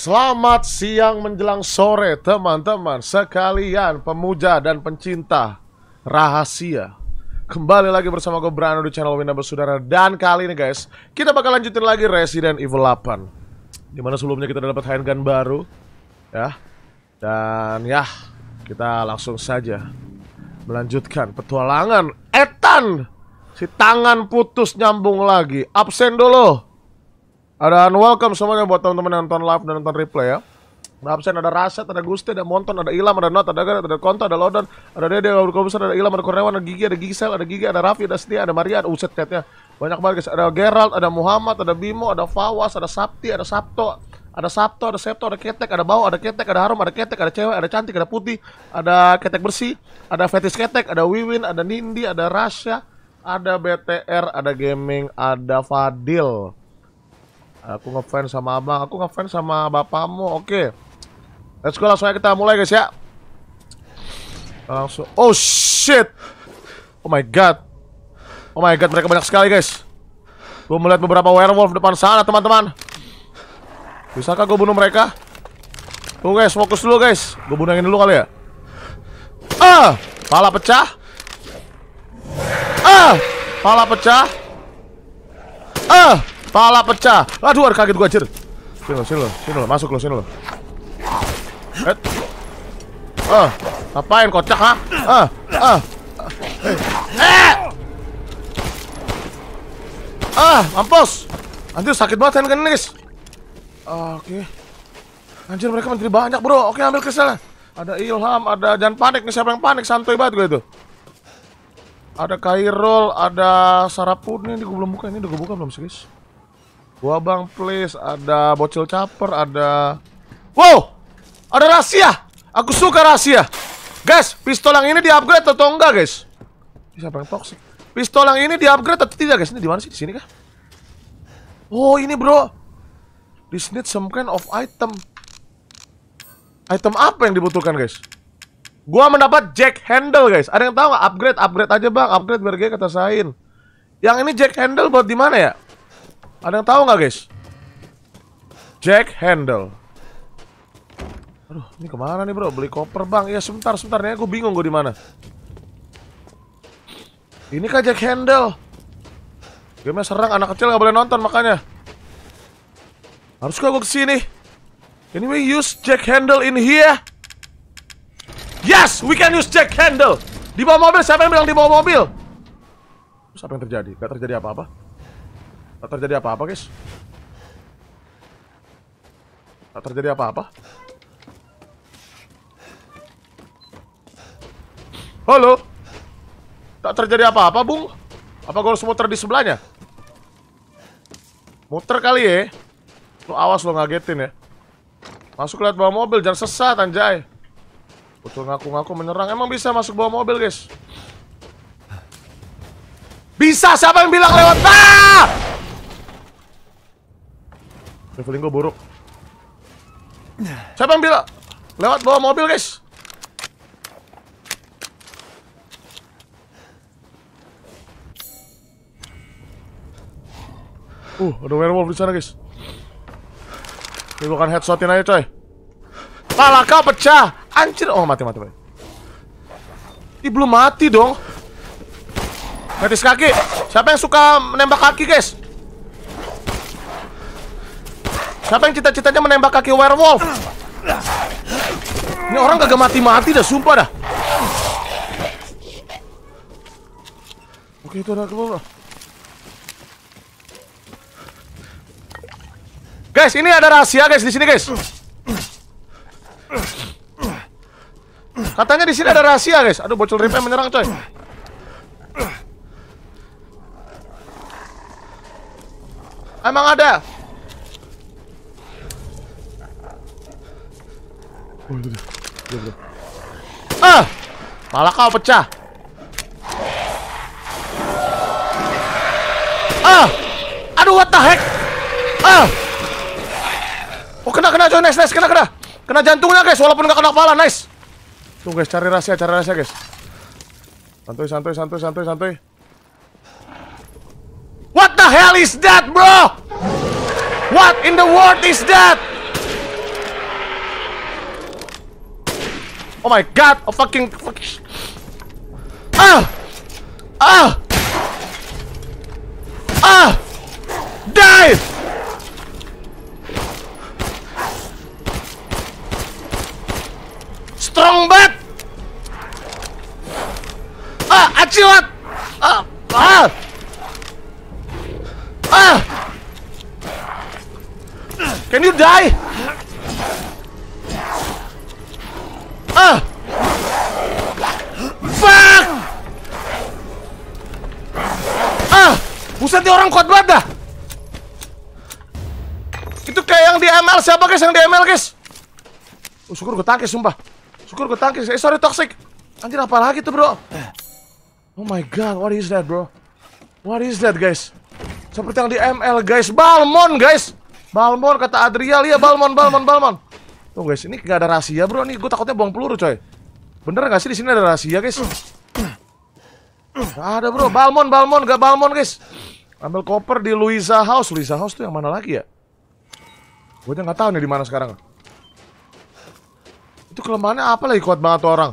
Selamat siang menjelang sore teman-teman sekalian pemuja dan pencinta rahasia Kembali lagi bersama gue Brano di channel Winda Bersaudara Dan kali ini guys, kita bakal lanjutin lagi Resident Evil 8 Dimana sebelumnya kita dapat handgun baru Ya Dan ya, kita langsung saja Melanjutkan petualangan Etan Si tangan putus nyambung lagi Absen dulu dan welcome semuanya buat teman-teman yang nonton live dan nonton replay ya. Ada absen, ada Raset, ada Gusti, ada Monton, ada Ilham, ada Not, ada Gara, ada Konto, ada Lodon, ada Dede, ada Kobusan, ada Ilham, ada Kurniawan, ada Gigi, ada Gisel, ada Gigi, ada rafi ada Setia, ada Maria, ada Uset chatnya. Banyak banget guys. Ada Gerald, ada Muhammad, ada Bimo, ada Fawas, ada Sapti, ada Sabto, ada Sabto, ada Septo, ada Ketek, ada Bau, ada Ketek, ada Harum, ada Ketek, ada Cewek, ada Cantik, ada Putih, ada Ketek Bersih, ada Fetis Ketek, ada Wiwin, ada Nindi, ada Rasya, ada BTR, ada Gaming, ada Fadil Aku ngefans sama abang, aku ngefans sama bapakmu. Oke. Okay. Let's go langsung aja kita mulai guys ya. Langsung. Oh shit. Oh my god. Oh my god, mereka banyak sekali guys. Gue melihat beberapa werewolf depan sana, teman-teman. Bisakah gue bunuh mereka? Tuh guys, fokus dulu guys. Gue bunuhin dulu kali ya. Ah, pala pecah. Ah, pala pecah. Ah, Pala pecah. Aduh, kaget gua anjir. Sini lo, sini lo, sini lo, masuk lo, sini lo. Eh. Ah, ngapain kocak ha? Ah, ah. Eh. Ah, mampus. Anjir sakit banget handgun ini, guys. Ah, oke. Okay. Anjir mereka menteri banyak, Bro. Oke, okay, ambil kesel. Ada Ilham, ada jangan panik nih siapa yang panik, santuy banget gue itu. Ada Kairul, ada Sarapun ini gue belum buka ini udah gue buka belum sih, guys? Gua bang, please. Ada bocil caper, ada... Wow! Ada rahasia! Aku suka rahasia! Guys, pistol yang ini di-upgrade atau enggak, guys? Siapa yang toxic? Pistol yang ini di-upgrade atau tidak, guys? Ini di mana sih? Di sini kah? Oh, ini, bro. This need some kind of item. Item apa yang dibutuhkan, guys? Gua mendapat jack handle, guys. Ada yang tahu nggak? Upgrade, upgrade aja, Bang. Upgrade biar gue kata sain. Yang ini jack handle buat di mana ya? Ada yang tahu nggak guys? Jack Handle. Aduh, ini kemana nih bro? Beli koper bang? Ya sebentar, sebentar nih. Aku bingung gue di mana. Ini kah Jack Handle? Game serang anak kecil nggak boleh nonton makanya. Harus gue kesini. Anyway, use Jack Handle in here. Yes, we can use Jack Handle. Di bawah mobil, siapa yang bilang di bawah mobil? Terus apa yang terjadi? Gak terjadi apa-apa. Tak terjadi apa-apa, guys. Tak terjadi apa-apa. Halo? Tak terjadi apa-apa, Bung? Apa gue semua muter di sebelahnya? Muter kali ya. Eh? lo awas lo ngagetin ya. Masuk lihat bawa mobil, jangan sesat anjay. butuh ngaku-ngaku menyerang. Emang bisa masuk bawa mobil, guys? Bisa, siapa yang bilang lewat? Ah! Traveling gue buruk. Siapa yang bilang? Lewat bawa mobil, guys. Uh, ada werewolf di sana, guys. Ini bukan headshotin aja, coy. Pala kau pecah. Anjir. Oh, mati, mati, mati. Ini belum mati dong. Metis kaki. Siapa yang suka menembak kaki, guys? Siapa yang cita-citanya menembak kaki werewolf? Ini orang kagak mati-mati dah, sumpah dah. Oke, itu ada keluar. Guys, ini ada rahasia guys di sini guys. Katanya di sini ada rahasia guys. Aduh, bocil ripe menyerang coy. Emang ada? Oh, Ah! Malah kau pecah. Ah! Aduh, what the heck? Ah! Oh, kena kena coy, nice nice, kena kena. Kena jantungnya, guys, walaupun nggak kena kepala, nice. Tuh, guys, cari rahasia, cari rahasia, guys. Santuy, santuy, santuy, santuy, santuy. What the hell is that, bro? What in the world is that? Oh my god! A fucking, fucking... Ah! Ah! Ah! Die! Strong bat! Ah! Achiwat! Ah! Ah! Ah! Can you die? nanti orang kuat banget dah. Itu kayak yang di ML siapa guys yang di ML guys? Oh, syukur gue tangkis sumpah. Syukur gue tangkis. Eh sorry toxic. Anjir apa lagi tuh bro? Oh my god, what is that bro? What is that guys? Seperti yang di ML guys, Balmon guys. Balmon kata Adrial ya Balmon Balmon Balmon. Tuh guys, ini gak ada rahasia bro nih. Gue takutnya buang peluru coy. Bener gak sih di sini ada rahasia guys? Gak ada bro, Balmon Balmon gak Balmon guys. Ambil koper di Luisa House. Luisa House tuh yang mana lagi ya? Gue aja nggak tahu nih di mana sekarang. Itu kelemahannya apa lagi kuat banget tuh orang?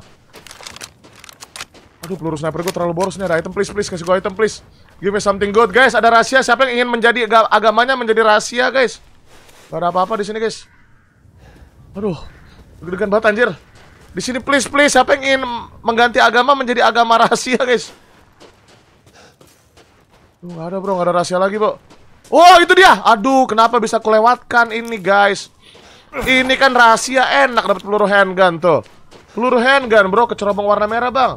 Aduh, peluru sniper gue terlalu boros nih. Ada item please, please kasih gue item please. Give me something good, guys. Ada rahasia. Siapa yang ingin menjadi agamanya menjadi rahasia, guys? Gak ada apa-apa di sini, guys. Aduh, deg-degan banget anjir. Di sini please please siapa yang ingin mengganti agama menjadi agama rahasia, guys? Tuh, gak ada bro, gak ada rahasia lagi bro Oh itu dia, aduh kenapa bisa kulewatkan ini guys Ini kan rahasia enak dapat peluru handgun tuh Peluru handgun bro, kecerobong warna merah bang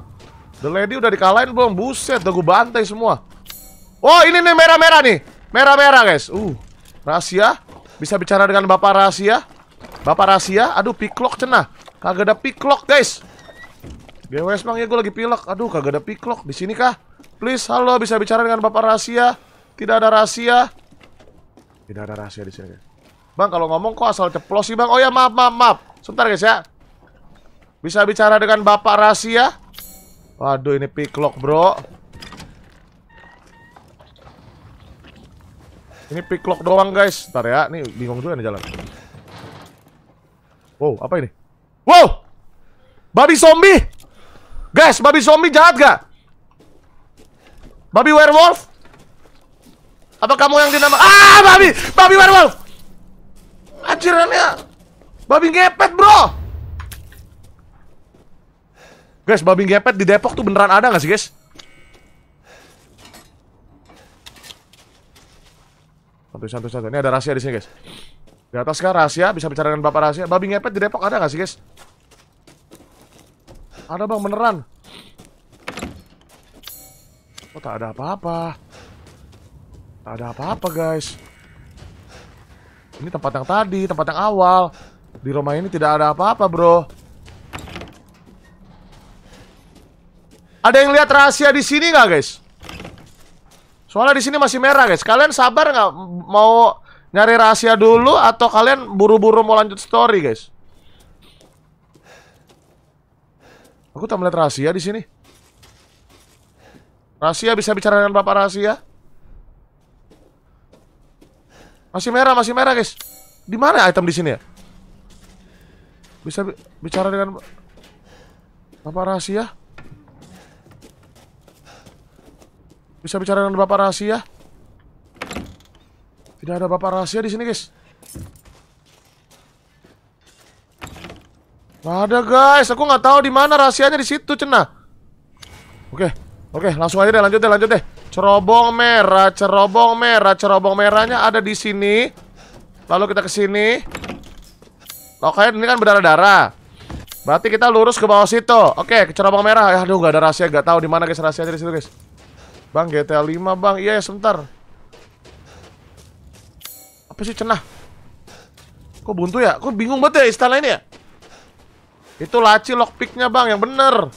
The lady udah dikalahin bro Buset, udah gue bantai semua Oh ini nih merah-merah nih Merah-merah guys Uh, rahasia Bisa bicara dengan bapak rahasia Bapak rahasia, aduh picklock cenah Kagak ada picklock guys GWS bang ya gue lagi pilok. Aduh kagak ada piklok di sini kah? Please halo bisa bicara dengan bapak rahasia? Tidak ada rahasia. Tidak ada rahasia di sini. Bang kalau ngomong kok asal ceplos sih bang. Oh ya maaf maaf maaf. Sebentar guys ya. Bisa bicara dengan bapak rahasia? Waduh ini piklok bro. Ini piklok doang guys. Bentar ya. Ini bingung juga nih jalan. Wow apa ini? Wow. Babi zombie Guys, babi zombie jahat gak? Babi werewolf? Apa kamu yang dinama... Ah, babi! Babi werewolf! Anjirannya... Babi ngepet, bro! Guys, babi ngepet di Depok tuh beneran ada gak sih, guys? Satu, satu, satu. Ini ada rahasia di sini, guys. Di atas kan rahasia, bisa bicara dengan bapak rahasia. Babi ngepet di Depok ada gak sih, guys? Ada bang, beneran. Oh, tak ada apa-apa. Tak ada apa-apa, guys. Ini tempat yang tadi, tempat yang awal. Di rumah ini tidak ada apa-apa, bro. Ada yang lihat rahasia di sini nggak, guys? Soalnya di sini masih merah, guys. Kalian sabar nggak mau nyari rahasia dulu atau kalian buru-buru mau lanjut story, guys? Aku tak melihat rahasia di sini. Rahasia bisa bicara dengan Bapak Rahasia? Masih merah, masih merah, guys. Di mana item di sini ya? Bisa bi bicara dengan Bapak Rahasia? Bisa bicara dengan Bapak Rahasia? Tidak ada Bapak Rahasia di sini, guys. nggak ada guys, aku nggak tahu di mana rahasianya di situ cenah. Oke, oke, langsung aja deh, lanjut deh, lanjut deh. Cerobong merah, cerobong merah, cerobong merahnya ada di sini. Lalu kita ke sini. Oke, ini kan berdarah-darah. Berarti kita lurus ke bawah situ. Oke, ke cerobong merah. Ya, aduh, nggak ada rahasia, nggak tahu di mana guys rahasianya di situ guys. Bang GTA 5 bang, iya ya sebentar. Apa sih cenah? Kok buntu ya? Kok bingung banget ya istana ini ya? Itu laci lockpicknya bang, yang bener.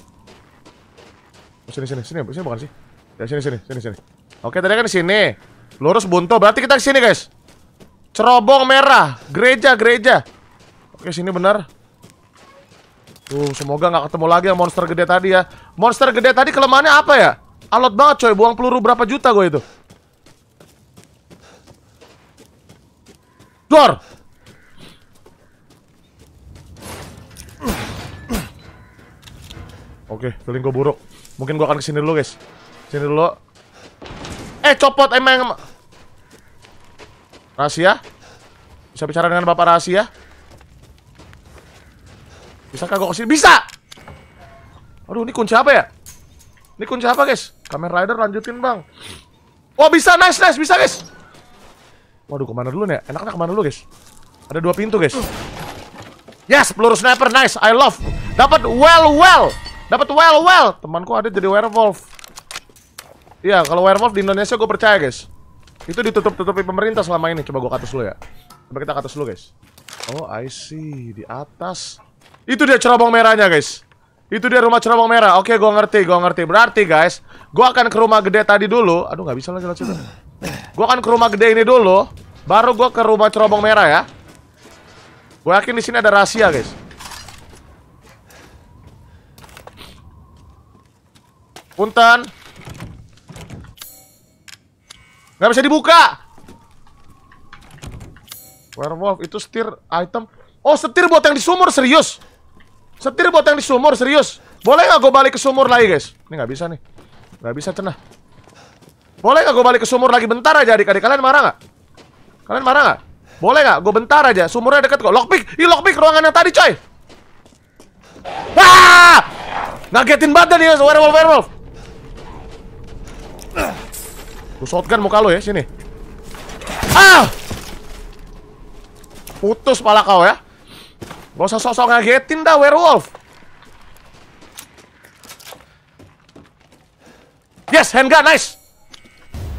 Oh, sini sini sini sini bukan sih? Ya sini sini sini sini. Oke tadi kan sini. Lurus buntu berarti kita sini guys. Cerobong merah, gereja gereja. Oke sini bener Tuh semoga gak ketemu lagi yang monster gede tadi ya. Monster gede tadi kelemahannya apa ya? Alot banget coy, buang peluru berapa juta gue itu. Dor. Oke, okay, feeling gue buruk. Mungkin gue akan kesini dulu, guys. Sini dulu. Eh, copot emang. Rahasia? Bisa bicara dengan bapak rahasia? bisa kagok kesini? Bisa! Aduh, ini kunci apa ya? Ini kunci apa, guys? Kamen Rider lanjutin, bang. Wah, oh, bisa! Nice, nice! Bisa, guys! Waduh, kemana dulu nih? Ya? Enaknya kemana dulu, guys? Ada dua pintu, guys. Yes, peluru sniper. Nice, I love. Dapat well, well. Dapat well well. Temanku ada jadi werewolf. Iya, kalau werewolf di Indonesia gue percaya, guys. Itu ditutup-tutupi pemerintah selama ini. Coba gue katus dulu ya. Coba kita katus dulu, guys. Oh, I see. Di atas. Itu dia cerobong merahnya, guys. Itu dia rumah cerobong merah. Oke, gue ngerti, gue ngerti. Berarti, guys, gue akan ke rumah gede tadi dulu. Aduh, nggak bisa lagi lah Gue akan ke rumah gede ini dulu. Baru gue ke rumah cerobong merah ya. Gue yakin di sini ada rahasia, guys. Punten. Gak bisa dibuka. Werewolf itu setir item. Oh, setir buat yang di sumur, serius. Setir buat yang di sumur, serius. Boleh gak gue balik ke sumur lagi, guys? Ini gak bisa nih. Gak bisa, cenah. Boleh gak gue balik ke sumur lagi bentar aja, adik-adik? Kalian marah gak? Kalian marah gak? Boleh gak? Gue bentar aja. Sumurnya deket kok. Lockpick! Ih, lockpick ruangan yang tadi, coy! Ah! Ngagetin banget nih, werewolf, werewolf! Lu shotgun muka lu ya, sini. Ah! Putus pala kau ya. Gak usah sosok ngagetin dah, werewolf. Yes, handgun, nice.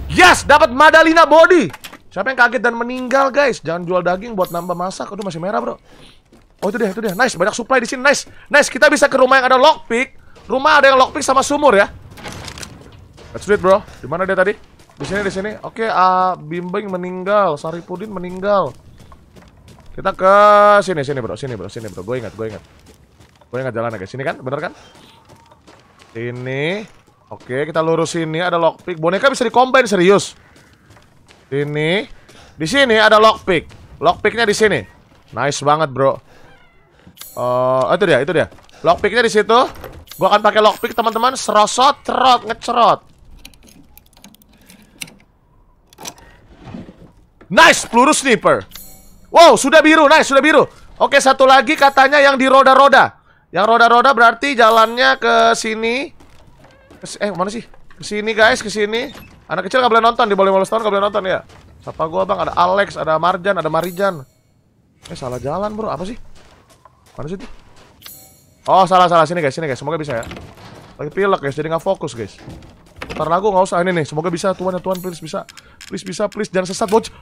Yes, dapat Madalina body. Siapa yang kaget dan meninggal, guys? Jangan jual daging buat nambah masak. Aduh, masih merah, bro. Oh, itu deh, itu deh. Nice, banyak supply di sini. Nice. Nice, kita bisa ke rumah yang ada lockpick. Rumah ada yang lockpick sama sumur ya. Let's do it, bro. Di mana dia tadi? Di sini, di sini. Oke, okay, uh, Bimbing meninggal, Saripudin meninggal. Kita ke sini, sini, bro. Sini, bro. Sini, bro. Gue ingat, gue ingat. Gue ingat jalan ke sini kan? Bener kan? Ini. Oke, okay, kita lurus sini ada lockpick. Boneka bisa dikombin serius. Sini. Di sini ada lockpick. Lockpicknya di sini. Nice banget, bro. Uh, itu dia, itu dia. Lockpicknya di situ. Gue akan pakai lockpick, teman-teman. Serosot, cerot, ngecerot. Nice, peluru sniper. Wow, sudah biru, nice, sudah biru. Oke, satu lagi katanya yang di roda-roda. Yang roda-roda berarti jalannya ke sini. Eh, mana sih? Ke sini, guys, ke sini. Anak kecil nggak boleh nonton, di boleh 15 tahun nggak boleh nonton ya. Siapa gua, Bang? Ada Alex, ada Marjan, ada Marijan. Eh, salah jalan, Bro. Apa sih? Mana sih tuh? Oh, salah, salah. Sini, guys. Sini, guys. Semoga bisa ya. Lagi pilek, guys. Jadi nggak fokus, guys. Ntar lagu nggak usah ini nih. Semoga bisa, tuan ya Tuan, please bisa. Please bisa, please jangan sesat, bocah.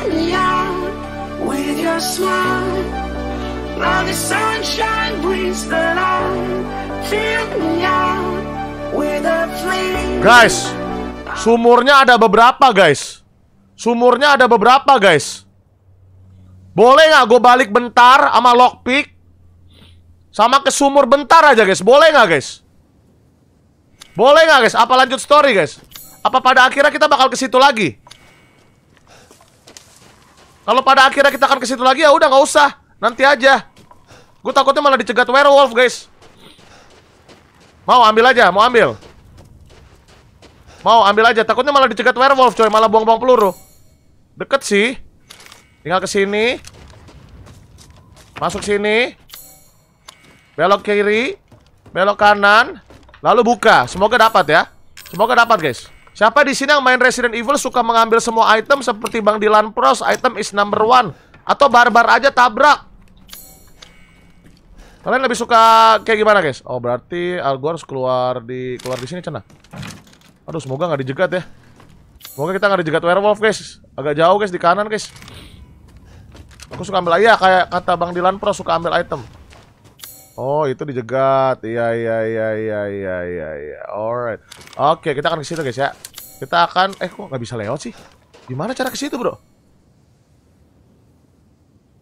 Guys, sumurnya ada beberapa guys. Sumurnya ada beberapa guys. Boleh nggak gue balik bentar sama lockpick? Sama ke sumur bentar aja guys, boleh nggak guys? Boleh nggak guys? Apa lanjut story guys? Apa pada akhirnya kita bakal ke situ lagi? Kalau pada akhirnya kita akan ke situ lagi ya udah nggak usah. Nanti aja. Gue takutnya malah dicegat werewolf, guys. Mau ambil aja, mau ambil. Mau ambil aja, takutnya malah dicegat werewolf, coy, malah buang-buang peluru. Deket sih. Tinggal ke sini. Masuk sini. Belok kiri, belok kanan, lalu buka. Semoga dapat ya. Semoga dapat, guys. Siapa di sini yang main Resident Evil suka mengambil semua item seperti Bang Dilan Pros, item is number one. Atau barbar aja tabrak. Kalian lebih suka kayak gimana guys? Oh berarti Algor keluar di keluar di sini cina. Aduh semoga nggak dijegat ya. Semoga kita nggak dijegat werewolf guys. Agak jauh guys di kanan guys. Aku suka ambil ya kayak kata Bang Dilan Pro suka ambil item. Oh, itu dijegat. Iya, iya, iya, iya, iya, iya, iya. Alright. Oke, okay, kita akan ke situ, guys ya. Kita akan eh kok nggak bisa lewat sih? Gimana cara ke situ, Bro?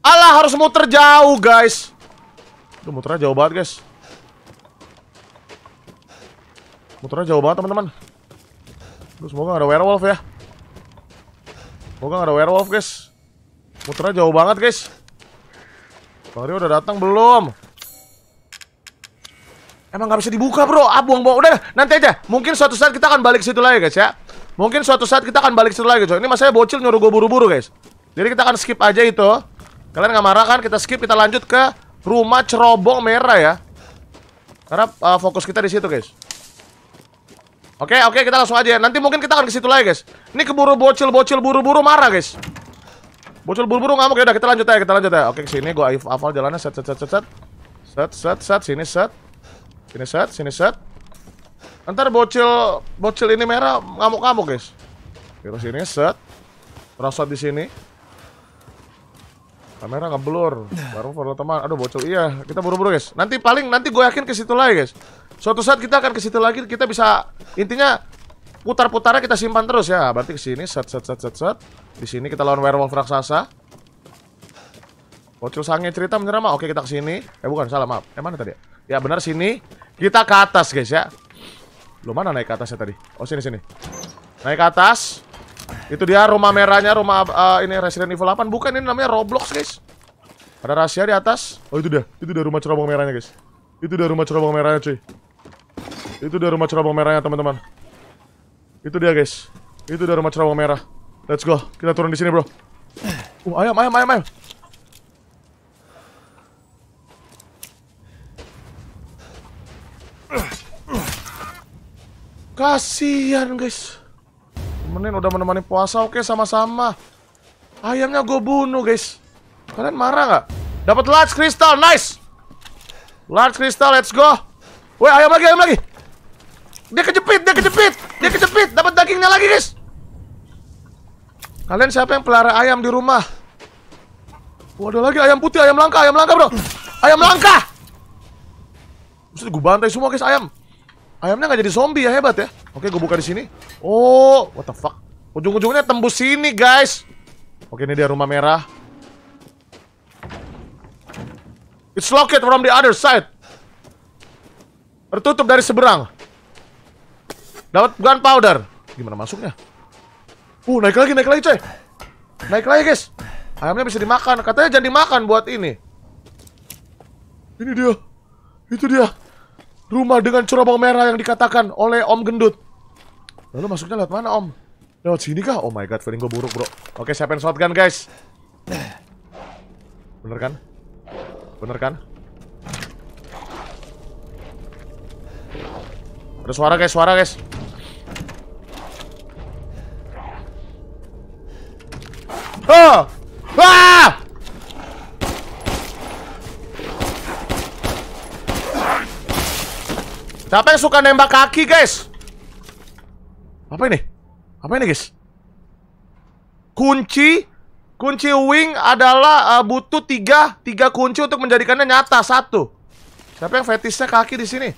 Allah harus muter jauh, guys. Duh, muternya jauh banget, guys. Muternya jauh banget, teman-teman. Duh, semoga gak ada werewolf ya. Semoga gak ada werewolf, guys. Muternya jauh banget, guys. Mario udah datang belum? Emang nggak bisa dibuka bro, ah buang-buang Udah nanti aja, mungkin suatu saat kita akan balik situ lagi guys ya Mungkin suatu saat kita akan balik situ lagi guys Ini masanya bocil nyuruh gue buru-buru guys Jadi kita akan skip aja itu Kalian nggak marah kan, kita skip, kita lanjut ke rumah cerobong merah ya Karena uh, fokus kita di situ guys Oke, okay, oke okay, kita langsung aja Nanti mungkin kita akan ke situ lagi guys Ini keburu bocil-bocil buru-buru marah guys Bocil buru-buru ngamuk, ya udah kita lanjut aja, kita lanjut aja Oke okay, sini gue hafal jalannya, set set set set Set set set, sini set Sini set, sini set. Ntar bocil bocil ini merah ngamuk-ngamuk, guys. Terus sini set. Rosot di sini. Kamera ngeblur. Baru perlu teman. Aduh, bocil. Iya, kita buru-buru, guys. Nanti paling nanti gue yakin ke situ lagi, guys. Suatu saat kita akan ke situ lagi, kita bisa intinya putar-putarnya kita simpan terus ya. Berarti ke sini set set set set set. Di sini kita lawan werewolf raksasa. Bocil oh, sange cerita bener mah. Oke, kita ke sini. Eh bukan, salah, maaf. Eh mana tadi? Ya, ya benar sini. Kita ke atas, guys ya. Lu mana naik ke atas ya tadi? Oh, sini sini. Naik ke atas. Itu dia rumah merahnya, rumah uh, ini Resident Evil 8. Bukan ini namanya Roblox, guys. Ada rahasia di atas. Oh, itu dia. Itu dia rumah cerobong merahnya, guys. Itu dia rumah cerobong merahnya, cuy. Itu dia rumah cerobong merahnya, teman-teman. Itu dia, guys. Itu dia rumah cerobong merah. Let's go. Kita turun di sini, bro. Uh, ayam, ayam, ayam, ayam. Kasihan guys. Temenin udah menemani puasa, oke sama-sama. Ayamnya gue bunuh guys. Kalian marah gak? Dapat large crystal, nice. Large crystal, let's go. Woi ayam lagi, ayam lagi. Dia kejepit, dia kejepit, dia kejepit. Dapat dagingnya lagi guys. Kalian siapa yang pelihara ayam di rumah? Waduh lagi ayam putih, ayam langka, ayam langka bro. Ayam langka. Maksudnya gue bantai semua guys ayam. Ayamnya nggak jadi zombie ya hebat ya. Oke, gue buka di sini. Oh, what the fuck? Ujung-ujungnya tembus sini, guys. Oke, ini dia rumah merah. It's locked from the other side. Tertutup dari seberang. Dapat gunpowder. Gimana masuknya? Uh, naik lagi, naik lagi, coy. Naik lagi, guys. Ayamnya bisa dimakan. Katanya jangan dimakan buat ini. Ini dia. Itu dia. Rumah dengan cerobong merah yang dikatakan oleh Om Gendut. Lalu masuknya lewat mana, Om? Lewat sini kah? Oh my god, feeling gue buruk, bro. Oke, siapa yang shotgun, guys. Bener kan? Bener kan? Ada suara, guys. Suara, guys. Ah! Ah! Siapa yang suka nembak kaki, guys? Apa ini? Apa ini, guys? Kunci Kunci wing adalah uh, butuh tiga, tiga kunci untuk menjadikannya nyata. Satu. Siapa yang fetishnya kaki di sini?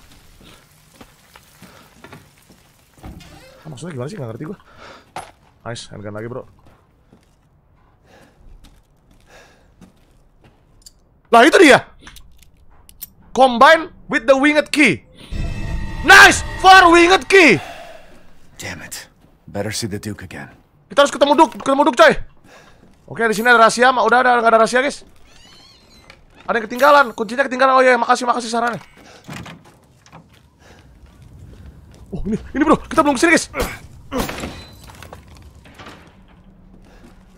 Ah, maksudnya gimana sih? Gak ngerti gue. Nice, handgun lagi bro. Lah itu dia. Combine with the winged key. Nice! Far winged key! Damn it. Better see the Duke again. Kita harus ketemu Duke, ketemu Duke coy. Oke, di sini ada rahasia, mah udah ada nggak ada rahasia, guys. Ada yang ketinggalan, kuncinya ketinggalan. Oh iya, makasih makasih sarannya. Oh, ini ini bro, kita belum kesini, guys.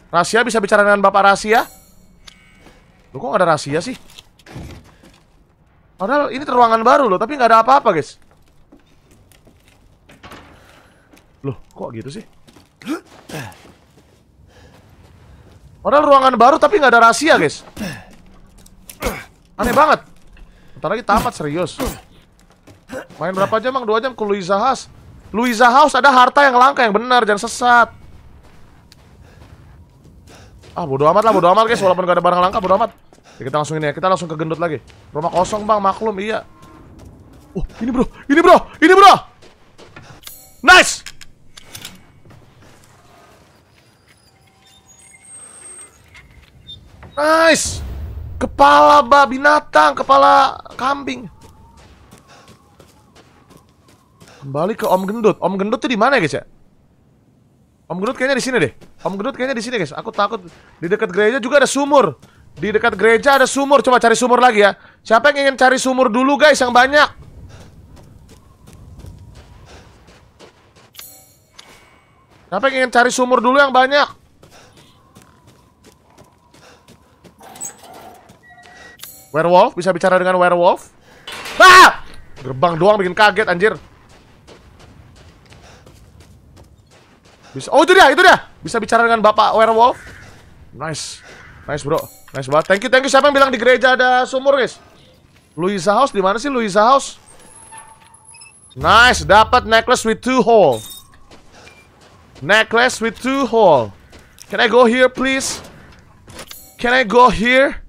Rahasia bisa bicara dengan Bapak Rahasia. Loh, kok gak ada rahasia sih? Padahal ini ruangan baru loh, tapi nggak ada apa-apa, guys. Loh, kok gitu sih? Padahal ruangan baru tapi nggak ada rahasia, guys. Aneh banget. Bentar lagi tamat, serius. Main berapa jam, Bang? Dua jam ke Luisa House. Luisa House ada harta yang langka yang benar, jangan sesat. Ah, bodo amat lah, bodo amat, guys. Walaupun nggak ada barang langka, bodo amat. Ya, kita langsung ini ya, kita langsung ke gendut lagi. Rumah kosong, Bang, maklum, iya. Oh, ini bro, ini bro, ini bro. Nice! Nice. Kepala babi binatang, kepala kambing. Kembali ke Om Gendut. Om Gendut tuh di mana ya, guys ya? Om Gendut kayaknya di sini deh. Om Gendut kayaknya di sini, guys. Aku takut di dekat gereja juga ada sumur. Di dekat gereja ada sumur. Coba cari sumur lagi ya. Siapa yang ingin cari sumur dulu, guys, yang banyak? Siapa yang ingin cari sumur dulu yang banyak? Werewolf, bisa bicara dengan werewolf. Ah! Gerbang doang bikin kaget anjir. Bisa Oh, itu dia, itu dia. Bisa bicara dengan Bapak werewolf. Nice. Nice, Bro. Nice banget. Thank you, thank you. Siapa yang bilang di gereja ada sumur, guys? Luisa House di mana sih Luisa House? Nice, dapat necklace with two hole. Necklace with two hole. Can I go here, please? Can I go here?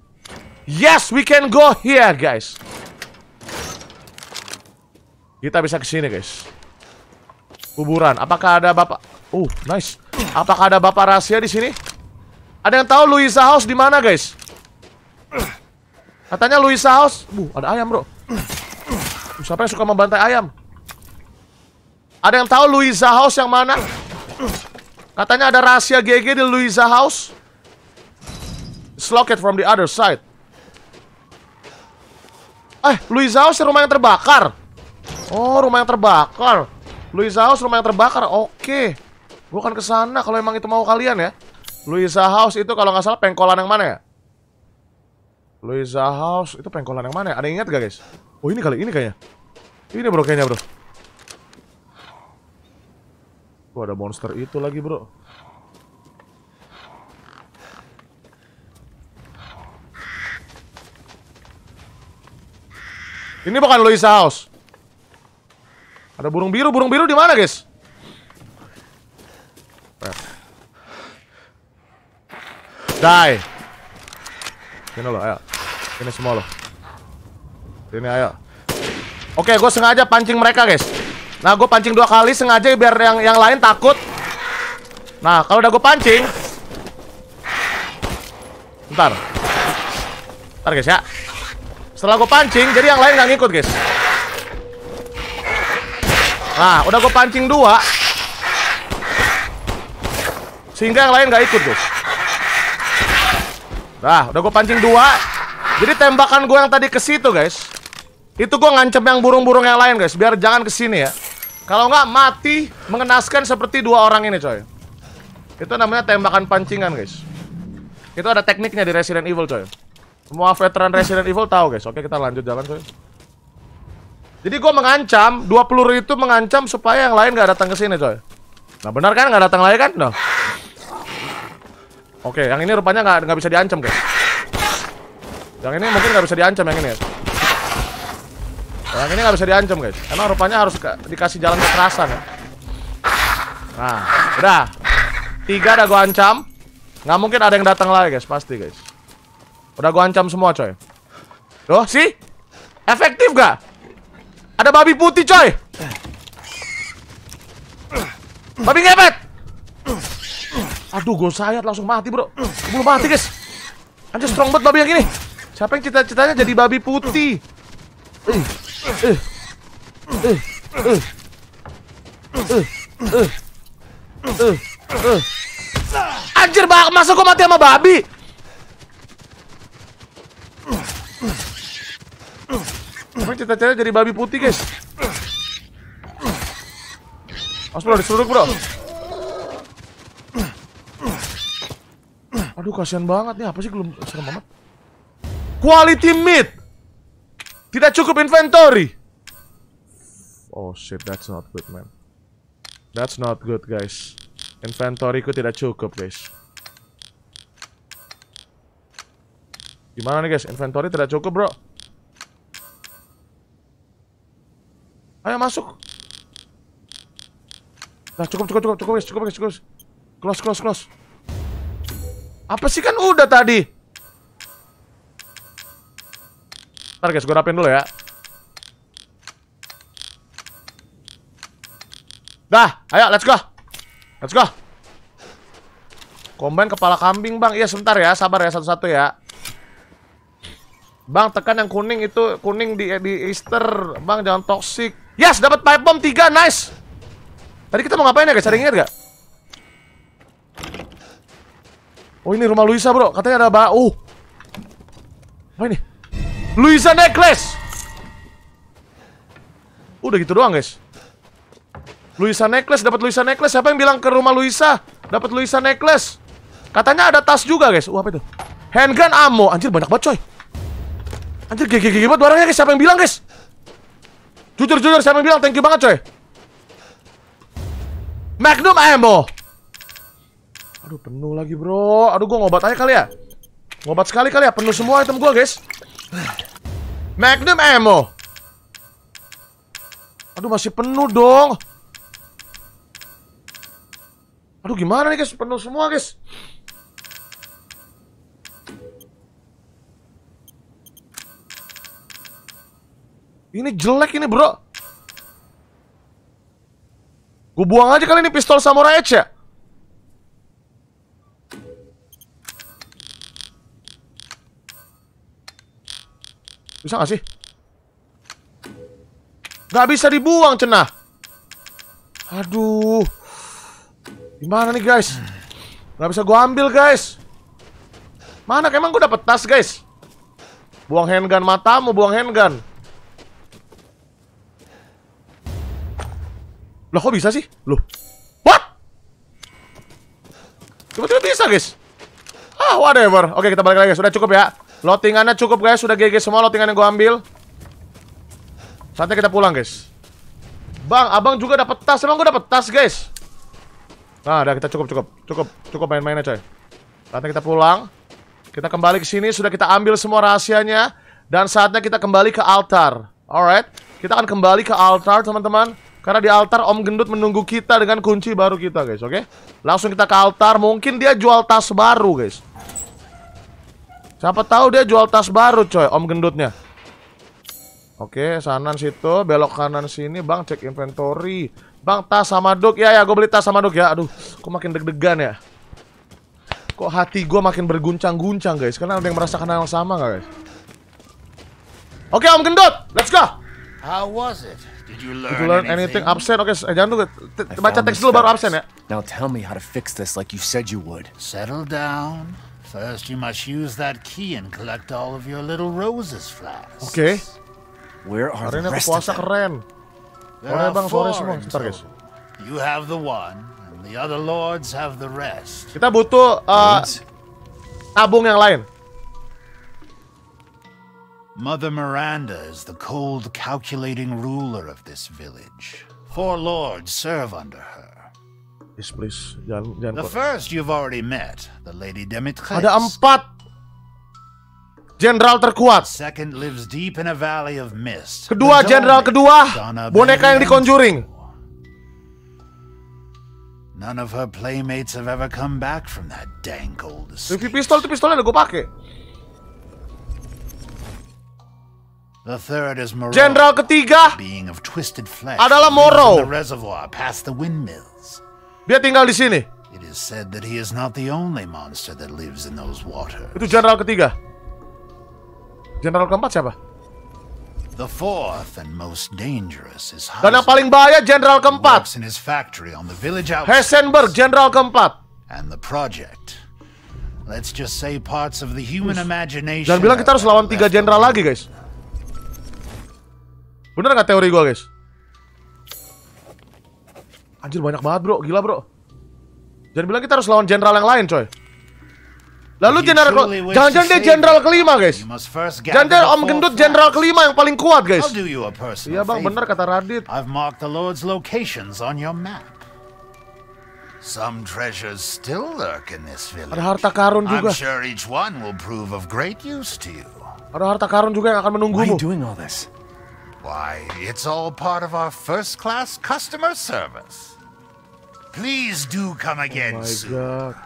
Yes, we can go here, guys. Kita bisa ke sini, guys. Kuburan. Apakah ada bapak? Oh, nice. Apakah ada bapak rahasia di sini? Ada yang tahu Luisa House di mana, guys? Katanya Luisa House. Bu, uh, ada ayam, bro. Uh, siapa yang suka membantai ayam? Ada yang tahu Luisa House yang mana? Katanya ada rahasia GG di Luisa House. It's locked from the other side. Eh, Louis House rumah yang terbakar. Oh, rumah yang terbakar. Louis House rumah yang terbakar. Oke. Gue akan ke kalau emang itu mau kalian ya. Louisa House itu kalau nggak salah pengkolan yang mana ya? Louisa House itu pengkolan yang mana ya? Ada yang ingat gak guys? Oh ini kali, ini kayaknya Ini bro kayaknya bro Gua ada monster itu lagi bro Ini bukan Luisa House. Ada burung biru, burung biru di mana, guys? Die. Ini lo, ayo. Ini semua lo. Ini ayo. Oke, gue sengaja pancing mereka, guys. Nah, gue pancing dua kali sengaja biar yang yang lain takut. Nah, kalau udah gue pancing, Ntar Ntar guys ya setelah gue pancing, jadi yang lain nggak ngikut, guys. Nah, udah gue pancing dua, sehingga yang lain nggak ikut, guys. Nah, udah gue pancing dua, jadi tembakan gue yang tadi ke situ, guys. Itu gue ngancem yang burung-burung yang lain, guys. Biar jangan ke sini ya. Kalau nggak mati mengenaskan seperti dua orang ini, coy. Itu namanya tembakan pancingan, guys. Itu ada tekniknya di Resident Evil, coy. Semua veteran Resident Evil tahu guys. Oke, kita lanjut jalan coy. Jadi gue mengancam, dua itu mengancam supaya yang lain nggak datang ke sini coy. Nah benar kan nggak datang lagi kan? Nah. Oke, yang ini rupanya nggak nggak bisa diancam guys. Yang ini mungkin nggak bisa diancam yang ini. Ya. Yang ini nggak bisa diancam guys, Emang rupanya harus dikasih jalan kekerasan ya. Nah, udah tiga ada gue ancam, nggak mungkin ada yang datang lagi guys, pasti guys. Udah gua ancam semua, coy. Loh, sih? Efektif gak? Ada babi putih, coy. Babi ngepet. Aduh, gue sayat langsung mati, Bro. Belum mati, guys. Anjir strong banget babi yang ini. Siapa yang cita-citanya jadi babi putih? Anjir, bak, masa gua mati sama babi? Coba cita-cita jadi babi putih guys Mas bro disuruh bro Aduh kasihan banget nih apa sih belum serem banget. Quality meat Tidak cukup inventory Oh shit that's not good man That's not good guys Inventoryku tidak cukup guys Gimana nih guys, inventory tidak cukup bro Ayo masuk Nah cukup, cukup, cukup, cukup guys, cukup guys, cukup Close, close, close Apa sih kan udah tadi Ntar guys, gue rapin dulu ya Dah, ayo let's go Let's go Combine kepala kambing bang Iya sebentar ya, sabar ya satu-satu ya Bang, tekan yang kuning itu kuning di di Easter. Bang, jangan toxic. Yes, dapat pipe bomb 3, nice. Tadi kita mau ngapain ya, guys? Ada ingat gak? Oh, ini rumah Luisa, Bro. Katanya ada bau. Oh. Apa ini? Luisa necklace. Udah gitu doang, guys. Luisa necklace, dapat Luisa necklace. Siapa yang bilang ke rumah Luisa? Dapat Luisa necklace. Katanya ada tas juga, guys. Wah, uh, apa itu? Handgun ammo. Anjir, banyak banget, coy. Anjir GG-GG banget barangnya guys, siapa yang bilang guys? Jujur-jujur siapa yang bilang, thank you banget coy Magnum ammo Aduh penuh lagi bro, aduh gue ngobat aja kali ya Ngobat sekali kali ya, penuh semua item gue guys Magnum ammo Aduh masih penuh dong Aduh gimana nih guys, penuh semua guys Ini jelek ini bro Gue buang aja kali ini pistol samurai aja Bisa gak sih? Gak bisa dibuang cenah Aduh Gimana nih guys Gak bisa gue ambil guys Mana emang gue dapet tas guys Buang handgun matamu Buang handgun Loh kok bisa sih? Loh. What? Tiba-tiba bisa, guys. Ah, whatever. Oke, kita balik lagi. Sudah cukup ya. Lotingannya cukup, guys. Sudah GG semua lottingan yang gue ambil. Saatnya kita pulang, guys. Bang, abang juga dapat tas. Emang gue dapat tas, guys. Nah, udah kita cukup, cukup. Cukup, cukup main-mainnya, coy. Saatnya kita pulang. Kita kembali ke sini. Sudah kita ambil semua rahasianya. Dan saatnya kita kembali ke altar. Alright. Kita akan kembali ke altar, teman-teman. Karena di altar Om Gendut menunggu kita dengan kunci baru kita guys, oke? Okay? Langsung kita ke altar, mungkin dia jual tas baru guys Siapa tahu dia jual tas baru coy, Om Gendutnya Oke, okay, sanan situ, belok kanan sini Bang, cek inventory Bang, tas sama duk, ya ya gue beli tas sama duk ya Aduh, kok makin deg-degan ya Kok hati gue makin berguncang-guncang guys Karena ada yang merasakan hal sama gak guys Oke okay, Om Gendut, let's go How was it? Did you learn, Did you learn anything? anything? Absent. Oke, okay, jangan dulu. Baca teks dulu baru absen ya. Now tell me how to fix this like you said you would. Settle down. First you must use that key and collect all of your little roses flowers. Oke. Okay. Where are Hari the rest puasa of them? keren. Sore bang, sore semua. Sebentar guys. You have the one, and the other lords have the rest. Kita butuh uh, tabung yang lain. Mother Miranda is the cold, calculating ruler of this village. Four lords serve under her. Yes, please. Jangan, jangan the first you've already met, the Lady Demetrius. Ada empat General terkuat. Second lives deep in a valley of mist. Kedua general kedua, boneka yang dikonjuring. Conjuring. None of her playmates have ever come back from that dank old escape. Pistol itu pistolnya udah gue pakai. Jenderal ketiga adalah Moro. Dia tinggal di sini. Itu jenderal ketiga. Jenderal keempat siapa? The fourth and most dangerous is Dan yang paling bahaya jenderal keempat. Hessenberg jenderal keempat. And the project. Let's just say parts of the human imagination. Dan bilang kita harus lawan tiga jenderal lagi, guys. Bener gak teori gue guys? Anjir banyak banget, Bro. Gila, Bro. Jangan bilang kita harus lawan jenderal yang lain, coy. Lalu jenderal ke... jangan-jangan dia jenderal kelima, guys. jangan Jangan Om Gendut jenderal kelima yang paling kuat, guys. Iya, Bang, bener kata Radit. I've marked the Lord's locations on your map. Some treasures still lurk in this village. Ada harta karun juga. I'm sure each one will prove of great use to you. Ada harta karun juga yang akan menunggumu. Why are you doing all this? Why, it's all part of our first class customer service. Please do come again oh soon. God.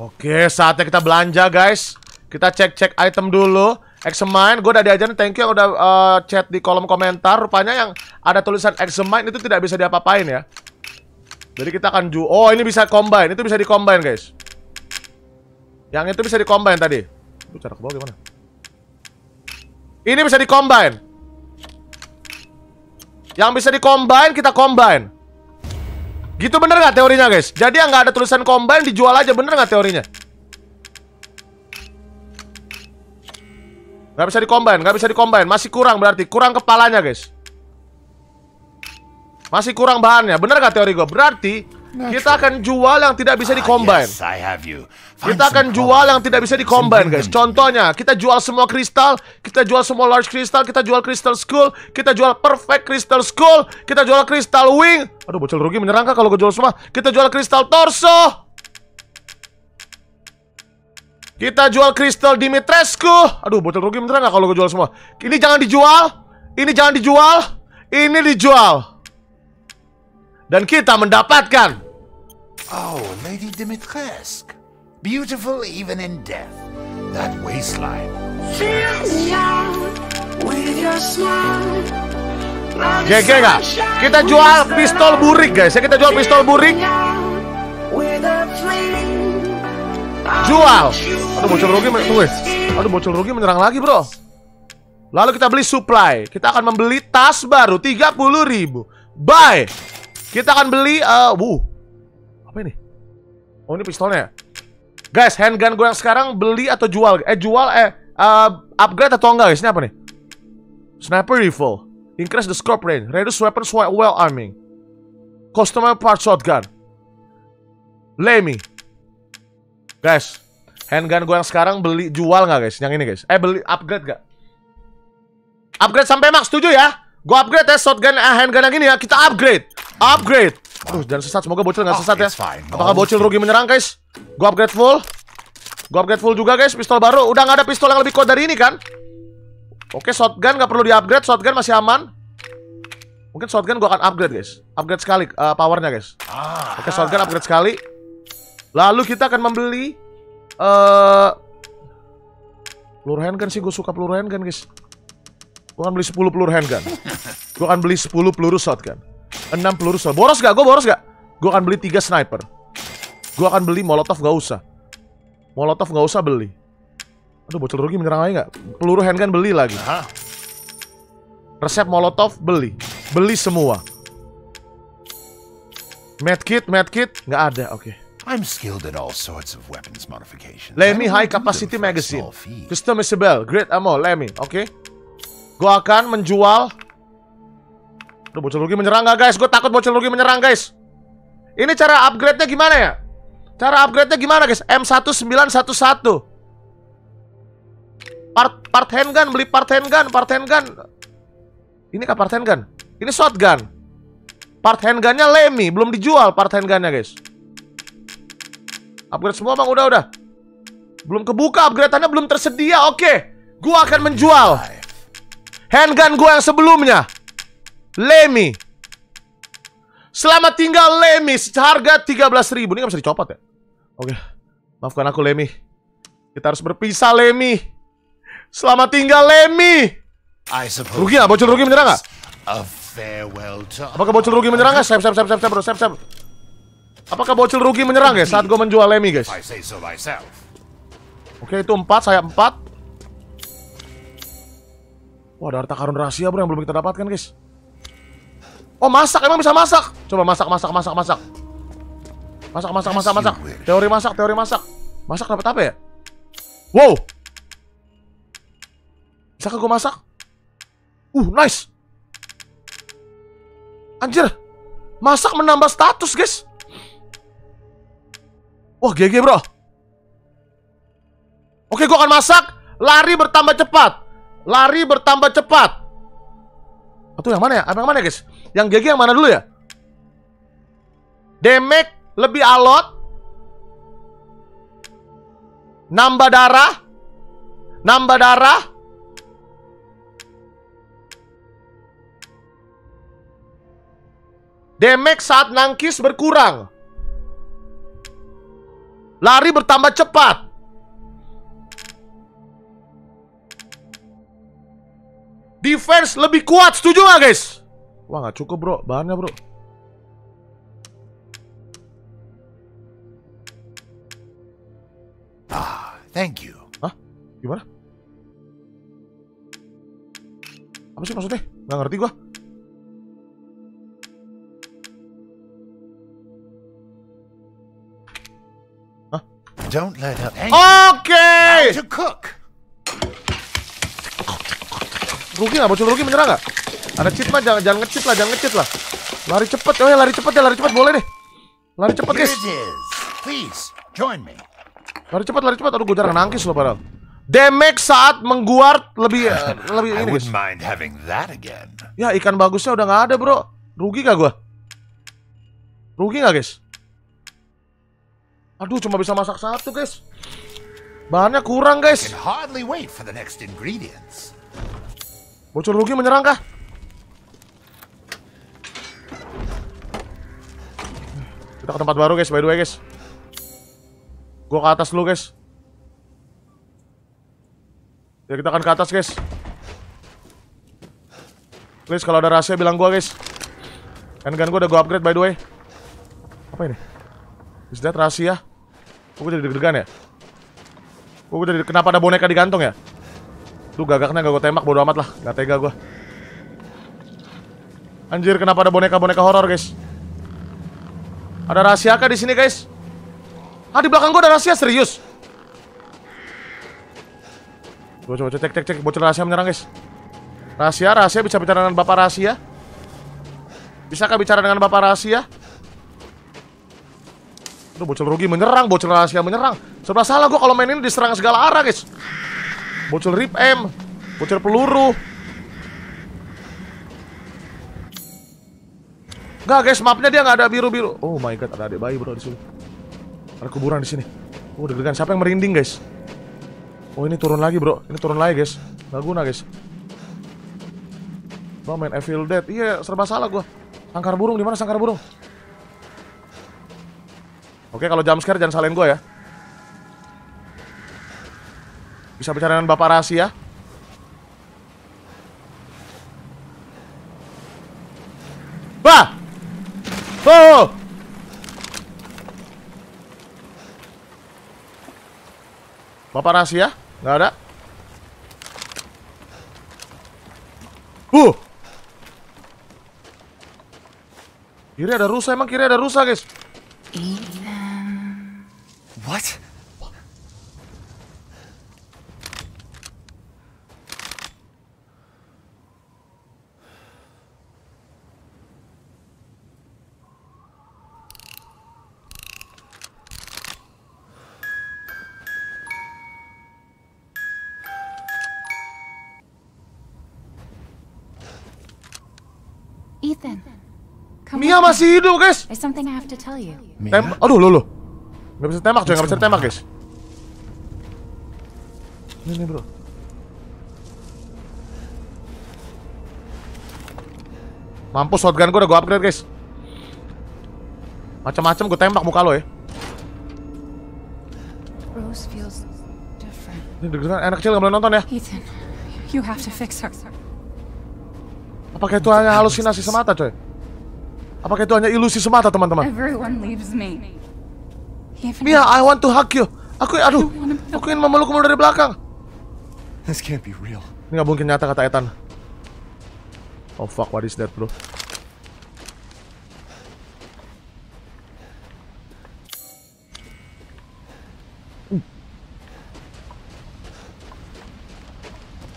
Oke, saatnya kita belanja, guys. Kita cek-cek item dulu. Examine, gue udah diajarin thank you yang udah uh, chat di kolom komentar. Rupanya yang ada tulisan Examine itu tidak bisa diapa-apain ya. Jadi kita akan ju Oh, ini bisa combine. Itu bisa di-combine, guys. Yang itu bisa di-combine tadi. Itu cara ke bawah gimana? Ini bisa dikombin. Yang bisa dikombin kita combine. Gitu bener nggak teorinya guys? Jadi yang nggak ada tulisan combine dijual aja bener nggak teorinya? Gak bisa dikombin, nggak bisa dikombin. Masih kurang berarti kurang kepalanya guys. Masih kurang bahannya. Bener nggak teori gue? Berarti Nah, kita akan jual yang tidak bisa ah, dikombin. Kita akan jual yang tidak bisa dikombin, guys. Contohnya, kita jual semua kristal, kita jual semua large kristal, kita jual crystal skull, kita jual perfect crystal skull, kita jual crystal wing. Aduh, bocil rugi menyerang kah kalau gue jual semua? Kita jual crystal torso. Kita jual crystal Dimitrescu. Aduh, bocil rugi menyerang kah kalau gue jual semua? Ini jangan dijual. Ini jangan dijual. Ini dijual. Dan kita mendapatkan Oh, Lady Dimitrescu Beautiful even in death That waistline GG gak? Kita jual pistol burik guys ya Kita jual pistol burik Jual Aduh bocil rugi Tunggu Aduh bocil rugi menyerang lagi bro Lalu kita beli supply Kita akan membeli tas baru 30 ribu Bye kita akan beli uh, wuh. Apa ini? Oh, ini pistolnya. Ya? Guys, handgun gue yang sekarang beli atau jual? Eh, jual eh uh, upgrade atau enggak, guys? Ini apa nih? Sniper rifle. Increase the scope range. Reduce weapon while well arming. Customer part shotgun. Lemmy. Guys, handgun gue yang sekarang beli jual nggak, guys? Yang ini, guys. Eh, beli upgrade gak? Upgrade sampai max, setuju ya? Gue upgrade ya shotgun eh, handgun yang ini ya Kita upgrade Upgrade Aduh jangan sesat Semoga bocil gak ah, sesat ya Apakah bocil rugi menyerang guys Gue upgrade full Gue upgrade full juga guys Pistol baru Udah gak ada pistol yang lebih kuat dari ini kan Oke shotgun gak perlu di upgrade Shotgun masih aman Mungkin shotgun gue akan upgrade guys Upgrade sekali uh, powernya guys ah. Oke shotgun upgrade sekali Lalu kita akan membeli eh uh, Peluru handgun sih gue suka peluru handgun guys Gue akan beli 10 peluru handgun. Gue akan beli 10 peluru shotgun. 6 peluru shotgun. Boros gak? Gue boros gak? Gue akan beli 3 sniper. Gue akan beli molotov gak usah. Molotov gak usah beli. Aduh, bocil rugi menyerang aja gak? Peluru handgun beli lagi. Resep molotov beli. Beli semua. Medkit, medkit, Gak ada, oke. Okay. I'm skilled at all sorts of weapons modifications. Lemmy high capacity magazine. Customizable, great ammo, Lemmy. oke. Okay. Gue akan menjual Aduh bocil rugi menyerang gak guys? Gue takut bocil rugi menyerang guys Ini cara upgrade-nya gimana ya? Cara upgrade-nya gimana guys? M1911 Part, part handgun, beli part handgun, part handgun Ini kah part handgun? Ini shotgun Part handgunnya Lemmy, belum dijual part handgunnya guys Upgrade semua bang, udah-udah Belum kebuka, upgrade-annya belum tersedia, oke okay. Gua akan menjual Handgun gue yang sebelumnya. Lemmy. Selamat tinggal Lemmy. Seharga 13.000. Ini gak bisa dicopot ya? Oke. Maafkan aku Lemmy. Kita harus berpisah Lemmy. Selamat tinggal Lemmy. Rugi gak? Bocil rugi menyerang gak? Apakah bocil rugi menyerang gak? Sep, sep, sep, sep, sep, Sep, sep. Apakah bocil rugi menyerang ya saat gue menjual Lemmy guys? Oke itu 4, saya 4 Wah, ada harta karun rahasia bro yang belum kita dapatkan, guys. Oh, masak. Emang bisa masak? Coba masak, masak, masak, masak. Masak, masak, masak, masak. Iya, teori masak, teori masak. Masak dapat apa ya? Wow. ke gue masak? Uh, nice. Anjir. Masak menambah status, guys. Wah, GG, bro. Oke, gue akan masak. Lari bertambah cepat. Lari bertambah cepat. Atau yang mana ya? Apa Yang mana ya, guys? Yang GG yang mana dulu ya? Demek lebih alot. Nambah darah. Nambah darah. Demek saat nangkis berkurang. Lari bertambah cepat. Defense lebih kuat, setuju gak, guys? Wah gak cukup bro, bahannya bro Ah, thank you Hah? Gimana? Apa sih maksudnya? Gak ngerti gua Hah? Don't let her Oke okay. to cook Rugi nggak bocil rugi menyerang nggak? Ada cheat mah, jangan jangan lah, jangan ngecit lah. Lari cepet, oh ya lari cepet ya, lari cepet boleh deh. Lari cepet guys. Please join me. Lari cepet, lari cepet. Aduh, gue jarang nangkis loh padahal. Damage saat mengguard lebih eh, lebih ini. Guys. again. Ya ikan bagusnya udah nggak ada bro. Rugi gak gue? Rugi gak guys? Aduh, cuma bisa masak satu guys. Bahannya kurang guys. Bocor rugi menyerang kah? Kita ke tempat baru guys, by the way guys. gue ke atas dulu guys. Ya kita akan ke atas guys. Please kalau ada rahasia bilang gue guys. Handgun gue udah gue upgrade by the way. Apa ini? Is that rahasia? gue jadi deg-degan ya? gue jadi kenapa ada boneka digantung ya? Lu gagaknya gak gue tembak, bodo amat lah. Gak tega gue. Anjir, kenapa ada boneka-boneka horor, guys? Ada rahasia kah di sini, guys? Ah, di belakang gue ada rahasia, serius? Gue coba cek, cek, cek. Bocor rahasia menyerang, guys. Rahasia, rahasia bisa bicara dengan bapak rahasia? Bisakah bicara dengan bapak rahasia? Aduh, bocor rugi menyerang, bocor rahasia menyerang. Sebelah salah gue kalau main ini diserang segala arah, guys. Bocor rip M Bocor peluru Enggak guys, mapnya dia nggak ada biru-biru Oh my god, ada adik bayi bro disini Ada kuburan di sini Oh deg-degan, siapa yang merinding guys? Oh ini turun lagi bro, ini turun lagi guys Nggak guna guys Gua main Evil Dead, iya serba salah gua Sangkar burung, di sangkar burung? Oke, kalau jam scare jangan salin gua ya. Bisa bicara dengan Bapak Rahasia? Ya? Bah! Oh! Bapak Rahasia? Ya? Nggak ada? Uh! Kiri ada rusa, emang kiri ada rusa, guys. Ethan. Iya. What? Mia masih hidup, guys. Tem Aduh, lo lo. Gak bisa tembak, coy. Gak bisa tembak, guys. Ini nih, bro. Mampus shotgun gue udah gue upgrade, guys. Macam-macam gue tembak muka lo ya. Rose feels different. Ini deg anak kecil gak boleh nonton ya. Ethan, you have to fix her. Apa itu hanya halusinasi semata, coy? Apakah itu hanya ilusi semata, teman-teman? Mia, I want to hug you. Aku, aduh, aku ingin memelukmu dari belakang. This can't be real. Ini gak mungkin nyata kata Ethan. Oh fuck, what is that, bro?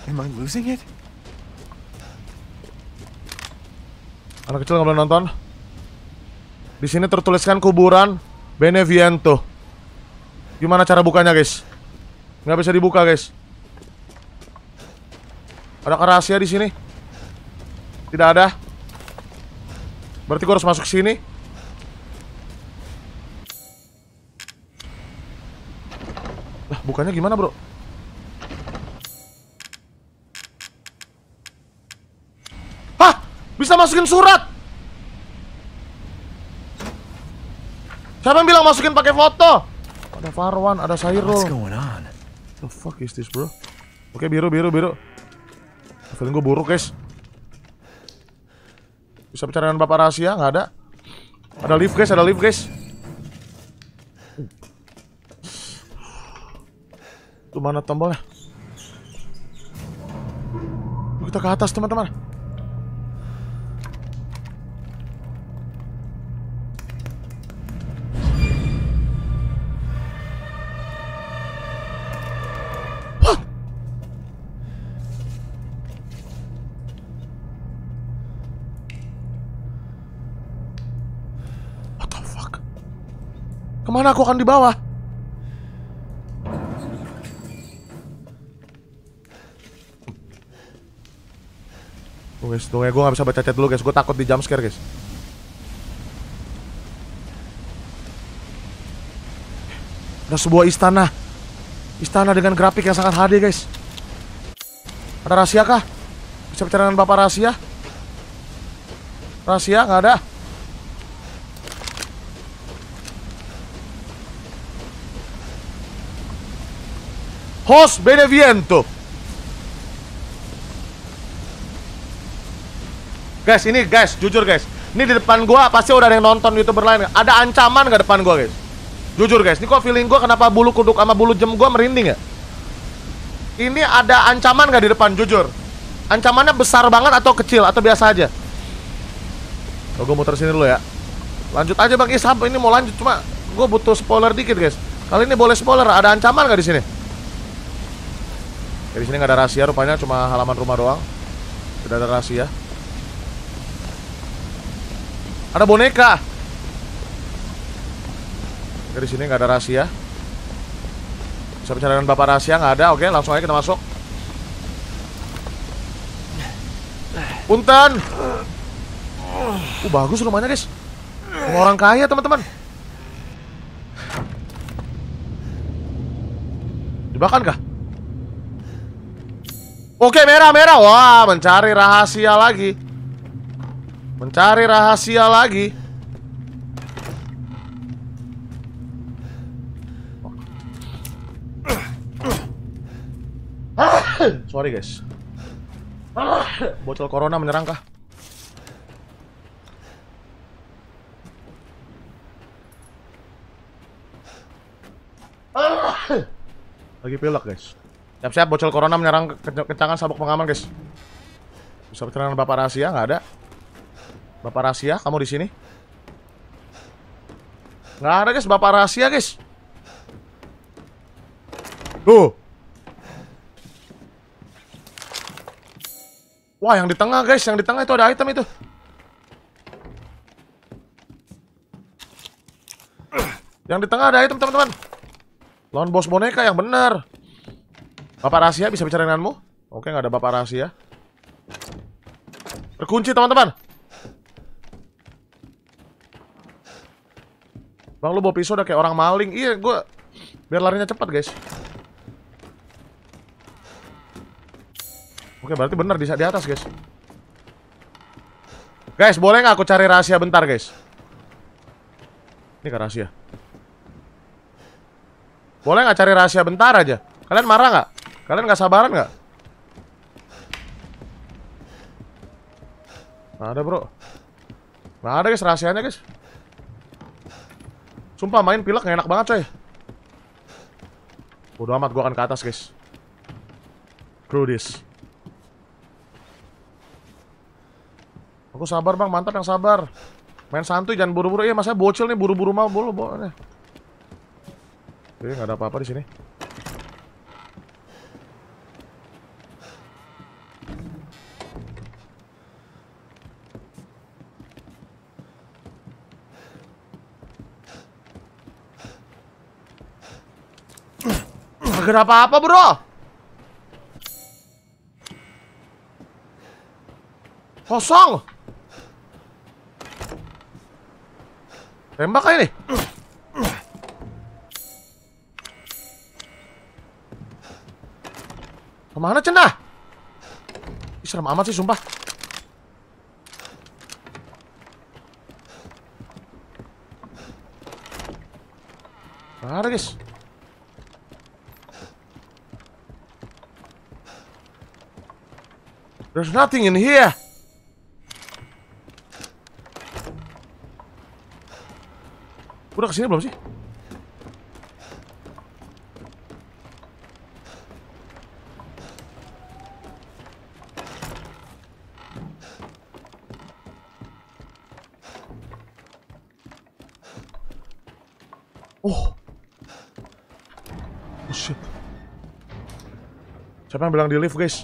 Am I losing it? Anak kecil nggak boleh nonton. Di sini tertuliskan kuburan Beneviento. Gimana cara bukanya, guys? Gak bisa dibuka, guys. Ada rahasia di sini? Tidak ada. Berarti gue harus masuk sini. Lah, bukannya gimana, Bro? Hah! Bisa masukin surat. Siapa yang bilang masukin pakai foto? Ada Farwan, ada Sairul. What's going on? The fuck is this, bro? Oke, okay, biru, biru, biru. Feeling gue buruk, guys. Bisa bicara dengan bapak rahasia? Nggak ada. Ada lift, guys. Ada lift, guys. Tuh mana tombolnya? Kita ke atas, teman-teman. Karena aku akan di bawah. Tunggu guys, tunggu ya. Gue gak bisa baca chat dulu guys. Gue takut di jump scare guys. Ada sebuah istana. Istana dengan grafik yang sangat HD guys. Ada rahasia kah? Bisa bicara dengan bapak rahasia? Rahasia nggak ada. Jos Beneviento. Guys, ini guys, jujur guys. Ini di depan gua pasti udah ada yang nonton YouTuber lain. Ada ancaman gak depan gua, guys? Jujur guys, ini kok feeling gua kenapa bulu kuduk sama bulu jem gua merinding ya? Ini ada ancaman gak di depan, jujur? Ancamannya besar banget atau kecil atau biasa aja? Oh, gue muter sini dulu ya. Lanjut aja Bang Isham, ini mau lanjut cuma gua butuh spoiler dikit guys. Kali ini boleh spoiler, ada ancaman gak di sini? Ya, di sini nggak ada rahasia rupanya cuma halaman rumah doang. Tidak ada rahasia. Ada boneka. Ya, di sini nggak ada rahasia. Bisa bicara dengan bapak rahasia nggak ada. Oke, langsung aja kita masuk. Untan, Uh, bagus rumahnya, guys. Rumah orang kaya, teman-teman. Jebakan kah? Oke, merah-merah. Wah, mencari rahasia lagi. Mencari rahasia lagi. Sorry, guys. Bocil corona menyerang kah? Lagi pilek, guys. Siap-siap bocil corona menyerang kencangan sabuk pengaman, guys. Bisa keterangan Bapak Rahasia nggak ada? Bapak Rahasia, kamu di sini? Nggak ada, guys, Bapak Rahasia, guys. Tuh. Wah, yang di tengah, guys, yang di tengah itu ada item itu. Yang di tengah ada item, teman-teman. Lawan bos boneka yang benar. Bapak rahasia bisa bicara denganmu? Oke, nggak ada bapak rahasia. Terkunci, teman-teman. Bang, lu bawa pisau udah kayak orang maling. Iya, gue biar larinya cepat, guys. Oke, berarti benar di, atas, guys. Guys, boleh nggak aku cari rahasia bentar, guys? Ini kan rahasia. Boleh nggak cari rahasia bentar aja? Kalian marah nggak? Kalian nggak sabaran nggak? Nah, ada bro Nggak ada guys rahasianya guys Sumpah main pilek gak enak banget coy udah amat gue akan ke atas guys Crew this Aku sabar bang, mantap yang sabar Main santuy, jangan buru-buru Iya, masa bocil nih, buru-buru mau bolu Jadi gak ada apa-apa di sini Kagak apa-apa bro Kosong Tembak aja nih. Kemana cendah Ih, serem amat sih sumpah Ada guys There's nothing in here. Udah kesini belum sih? Oh. Oh shit. Siapa yang bilang di lift, guys?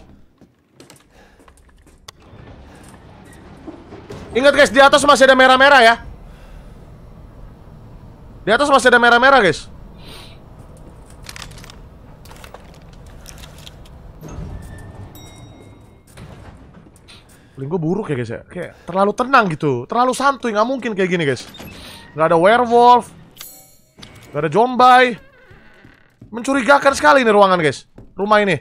Ingat guys, di atas masih ada merah-merah ya. Di atas masih ada merah-merah guys. paling gue buruk ya guys ya Kayak terlalu tenang gitu Terlalu santuy nggak mungkin kayak gini guys nggak ada werewolf Gak ada zombie Mencurigakan sekali ini ruangan guys Rumah ini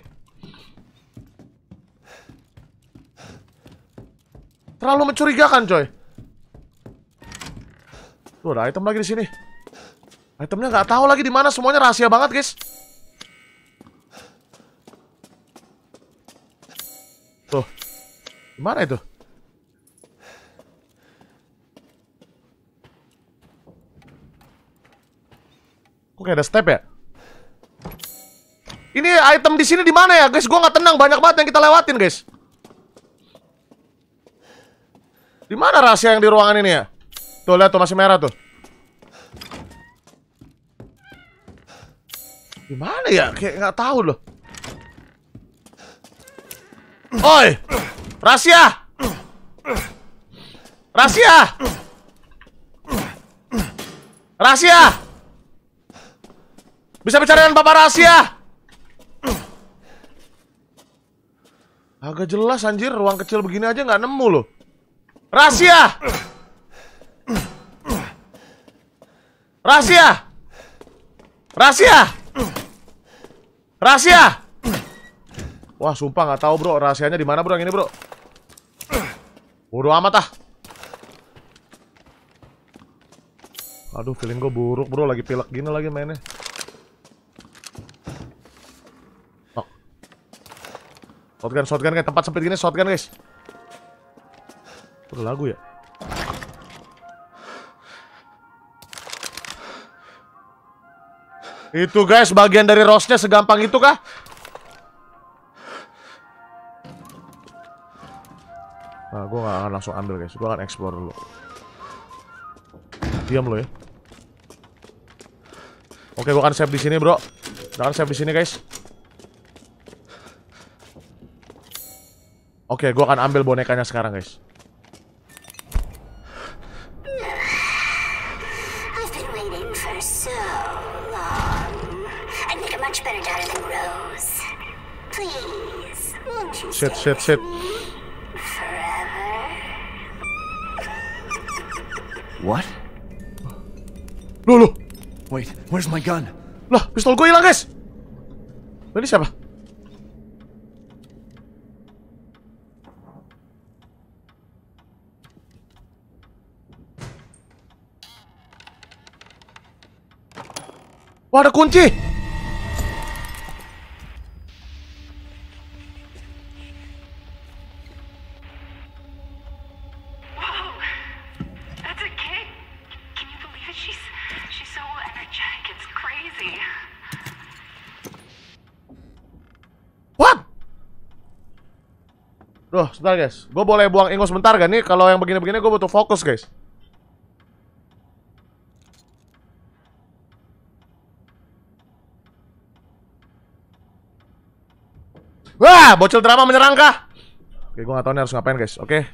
Terlalu mencurigakan, coy. Tuh, ada item lagi di sini. Itemnya nggak tahu lagi di mana, semuanya rahasia banget, guys. Tuh. di mana itu? Kok kayak ada step ya? Ini item di sini di mana ya, guys? Gua nggak tenang, banyak banget yang kita lewatin, guys. Di mana rahasia yang di ruangan ini ya? Tuh lihat tuh masih merah tuh. Di mana ya? Kayak nggak tahu loh. Oi! Rahasia! Rahasia! Rahasia! Bisa bicara dengan Bapak Rahasia! Agak jelas anjir, ruang kecil begini aja nggak nemu loh. Rahasia! Rahasia! Rahasia! Rahasia! Wah, sumpah nggak tahu bro, rahasianya di mana bro yang ini bro? Bodoh amat ah. Aduh, feeling gue buruk bro, lagi pilek gini lagi mainnya. Oh. Shotgun, shotgun guys, tempat sempit gini shotgun guys satu lagu ya? Itu guys, bagian dari rosnya segampang itu kah? Nah, gue gak akan langsung ambil guys, gue akan explore dulu Diam lo ya Oke, gue akan save di sini bro akan save di sini guys Oke, gue akan ambil bonekanya sekarang guys shit, shit, shit. What? Lulu. Wait, where's my gun? Lah, pistol gue hilang, guys. Ini siapa? Wah, ada kunci. Loh, sebentar guys. Gue boleh buang ingus sebentar gak nih? Kalau yang begini-begini gue butuh fokus guys. Wah, bocil drama menyerang kah? Oke, gue gak tau nih harus ngapain guys. Oke.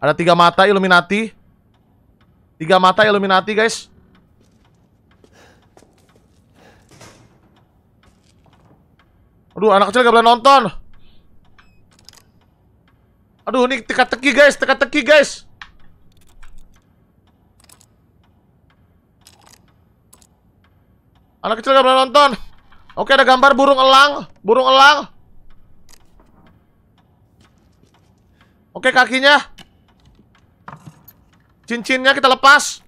Ada tiga mata Illuminati. Tiga mata Illuminati guys. Aduh, anak kecil gak boleh nonton. Aduh, ini teka-teki guys, teka-teki guys. Anak kecil gak pernah nonton. Oke, ada gambar burung elang, burung elang. Oke, kakinya. Cincinnya kita lepas.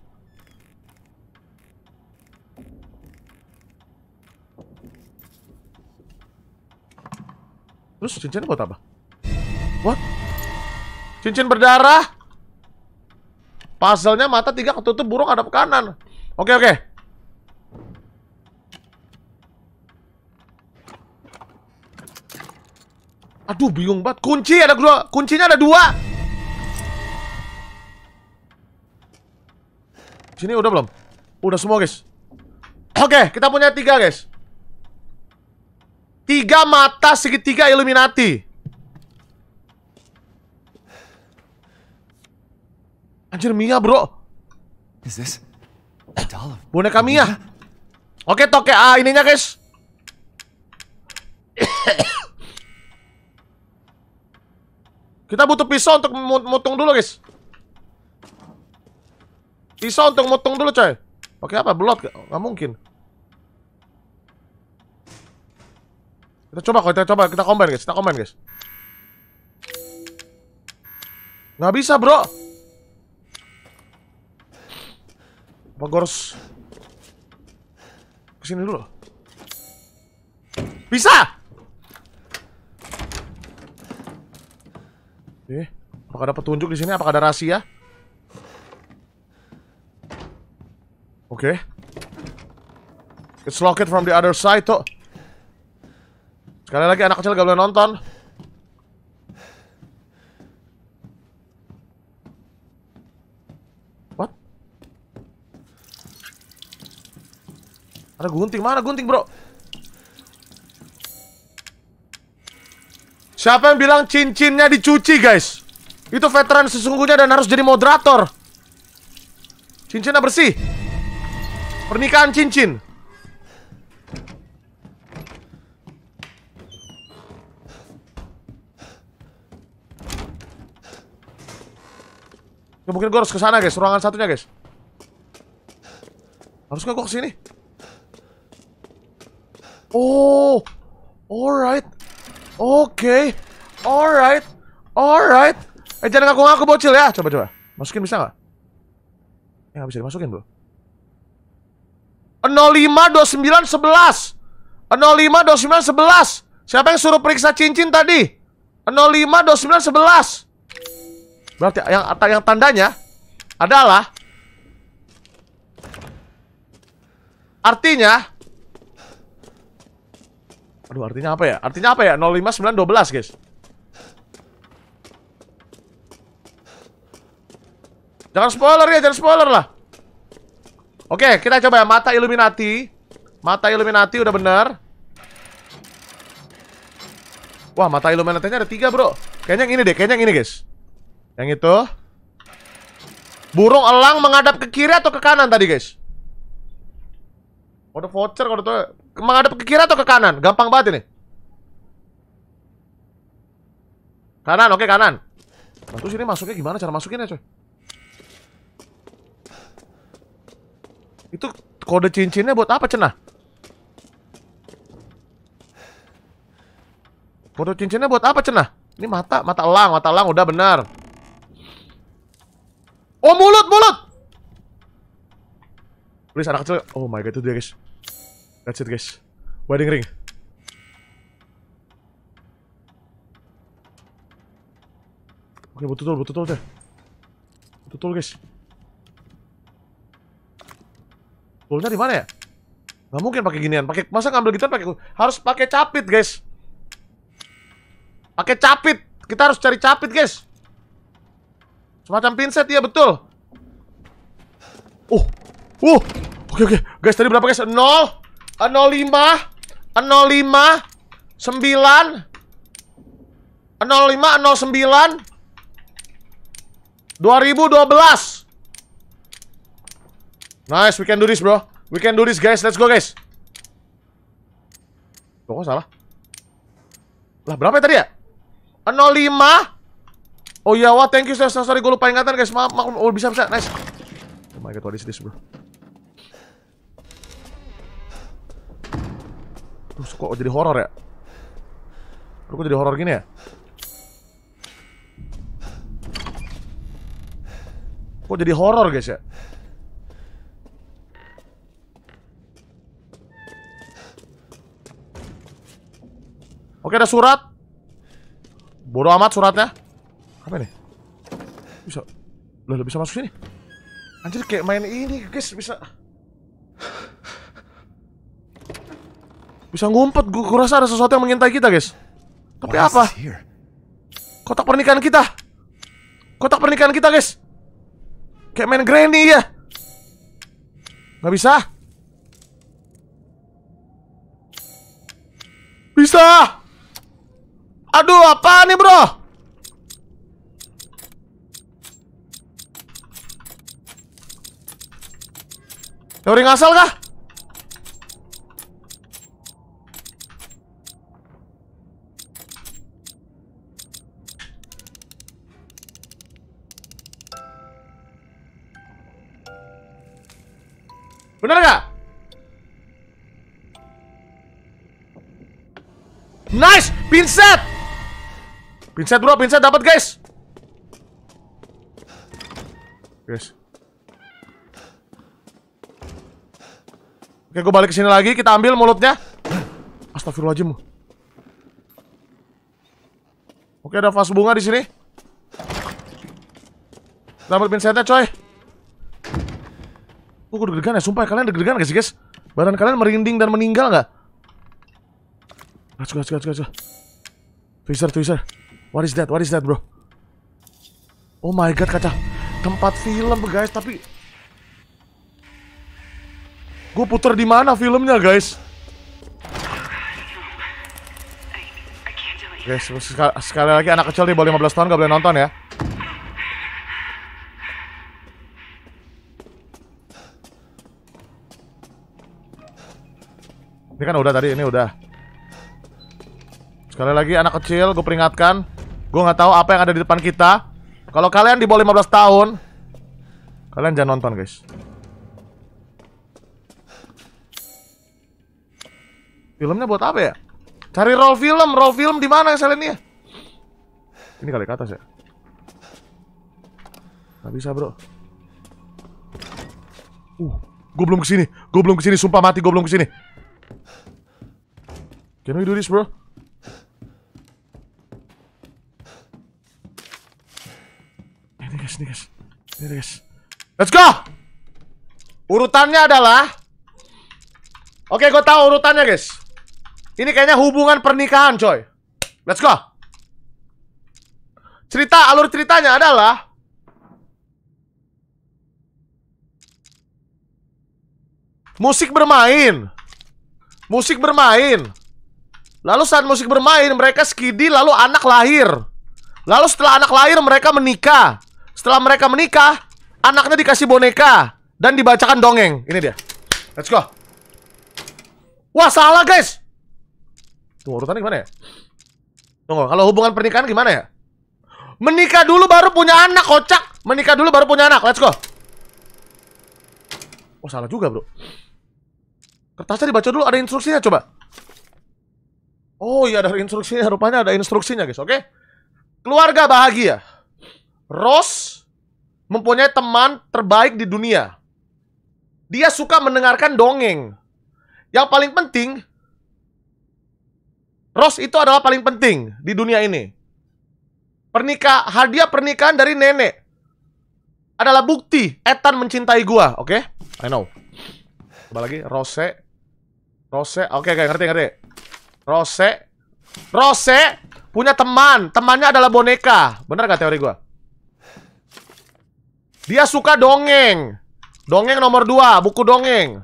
Terus cincinnya buat apa? What? Cincin berdarah. Puzzle-nya mata tiga ketutup, burung hadap kanan. Oke, oke. Aduh, bingung banget. Kunci ada dua. Kuncinya ada dua. Sini udah belum? Udah semua, guys. Oke, kita punya tiga, guys. Tiga mata segitiga Illuminati. Anjir Mia bro Is this a doll of Boneka Mia Oke toke ah, ininya guys Kita butuh pisau untuk motong dulu guys Pisau untuk motong dulu coy Oke apa? Blot? Gak mungkin Kita coba kita coba Kita combine guys Kita combine guys Gak bisa bro Apa gue harus kesini dulu? Bisa! Eh, apakah ada petunjuk di sini? Apakah ada rahasia? Oke. Okay. It's locked from the other side, tuh. Sekali lagi anak kecil gak boleh nonton. Ada gunting, mana gunting bro? Siapa yang bilang cincinnya dicuci guys? Itu veteran sesungguhnya dan harus jadi moderator Cincinnya bersih Pernikahan cincin Ya mungkin gue harus kesana guys, ruangan satunya guys. Harus gak gue kesini? Oh, alright. Oke. Okay. Alright. Alright. Eh jangan ngaku-ngaku bocil ya. Coba coba. Masukin bisa nggak? Ya nggak bisa dimasukin bro. 05 052911 11. 05 11. Siapa yang suruh periksa cincin tadi? 05 11. Berarti yang yang tandanya adalah artinya Aduh, artinya apa ya? Artinya apa ya? 05912, guys. Jangan spoiler ya, jangan spoiler lah. Oke, kita coba ya mata Illuminati. Mata Illuminati udah bener. Wah, mata Illuminati-nya ada tiga, bro. Kayaknya yang ini deh, kayaknya yang ini, guys. Yang itu. Burung elang menghadap ke kiri atau ke kanan tadi, guys? Kode voucher, kode menghadap ke kiri atau ke kanan? Gampang banget ini. Kanan, oke okay, kanan. Nah, terus ini masuknya gimana? Cara masukinnya, coy? Itu kode cincinnya buat apa, Cenah? Kode cincinnya buat apa, Cenah? Ini mata, mata elang, mata elang udah benar. Oh, mulut, mulut. Tulis anak kecil. Oh my god, itu dia, guys. That's it guys. Wedding ring. Oke, butuh tool, butuh tool deh. Butuh tool guys. Toolnya di mana ya? Gak mungkin pakai ginian. Pakai masa ngambil gitar pakai harus pakai capit guys. Pakai capit. Kita harus cari capit guys. Semacam pinset ya betul. Uh, uh, oke okay, oke, okay. guys tadi berapa guys? Nol. 05 05 9 05 09 2012 Nice, we can do this bro We can do this guys, let's go guys Loh, kok salah? Lah, berapa ya tadi ya? 05 Oh iya, wah thank you, sorry, sorry, gue lupa ingatan guys Maaf, maaf, oh bisa, bisa, nice Oh my god, what is this bro? tuh kok jadi horor ya? Aduh, kok jadi horor gini ya? Kok jadi horor guys ya? Oke ada surat Bodoh amat suratnya Apa ini? Bisa Loh, bisa masuk sini Anjir kayak main ini guys bisa Bisa ngumpet, gua, gua ada sesuatu yang mengintai kita, guys. Tapi apa? Kotak pernikahan kita. Kotak pernikahan kita, guys. Kayak main granny ya. Gak bisa. Bisa. Aduh, apa nih, Bro? Teori ngasal kah? Bener gak? Nice! Pinset! Pinset bro, pinset dapat guys! Guys. Oke, gue balik ke sini lagi. Kita ambil mulutnya. Astagfirullahaladzim. Oke, ada vas bunga di sini. Kita ambil pinsetnya, coy. Gue deg-degan ya, sumpah kalian deg-degan gak sih guys? Badan kalian merinding dan meninggal gak? Gas, gas, gas, gas, gas. Twister, twister. What is that? What is that, bro? Oh my god, kaca. Tempat film, guys, tapi Gue puter di mana filmnya, guys? Guys, sekali, lagi anak kecil nih, boleh 15 tahun gak boleh nonton ya. kan udah tadi, ini udah. Sekali lagi anak kecil, gue peringatkan, gue gak tahu apa yang ada di depan kita. Kalau kalian di bawah 15 tahun, kalian jangan nonton, guys. Filmnya buat apa ya? Cari roll film, roll film di mana ini? Ya? Ini kali ke atas ya. Gak bisa, Bro. Uh, gue belum kesini, gue belum kesini, sumpah mati gue belum kesini. Can we do this, bro? Ini guys, ini guys. Ini guys. Let's go! Urutannya adalah Oke, gue tahu urutannya, guys. Ini kayaknya hubungan pernikahan, coy. Let's go. Cerita alur ceritanya adalah musik bermain. Musik bermain. Lalu saat musik bermain, mereka skidi lalu anak lahir. Lalu setelah anak lahir, mereka menikah. Setelah mereka menikah, anaknya dikasih boneka dan dibacakan dongeng. Ini dia. Let's go. Wah, salah, guys. Tuh urutannya gimana ya? Tunggu, kalau hubungan pernikahan gimana ya? Menikah dulu baru punya anak, kocak. Menikah dulu baru punya anak. Let's go. Oh, salah juga, Bro. Kertasnya dibaca dulu, ada instruksinya coba. Oh iya ada instruksinya, rupanya ada instruksinya guys, oke? Okay? Keluarga bahagia. Rose mempunyai teman terbaik di dunia. Dia suka mendengarkan dongeng. Yang paling penting, Rose itu adalah paling penting di dunia ini. Pernikah, hadiah pernikahan dari nenek adalah bukti Ethan mencintai gua, oke? Okay? I know. Coba lagi, Rose. Rose, oke, okay, okay, ngerti, ngerti. Rose. Rose punya teman. Temannya adalah boneka. Bener gak teori gue? Dia suka dongeng. Dongeng nomor 2, buku dongeng.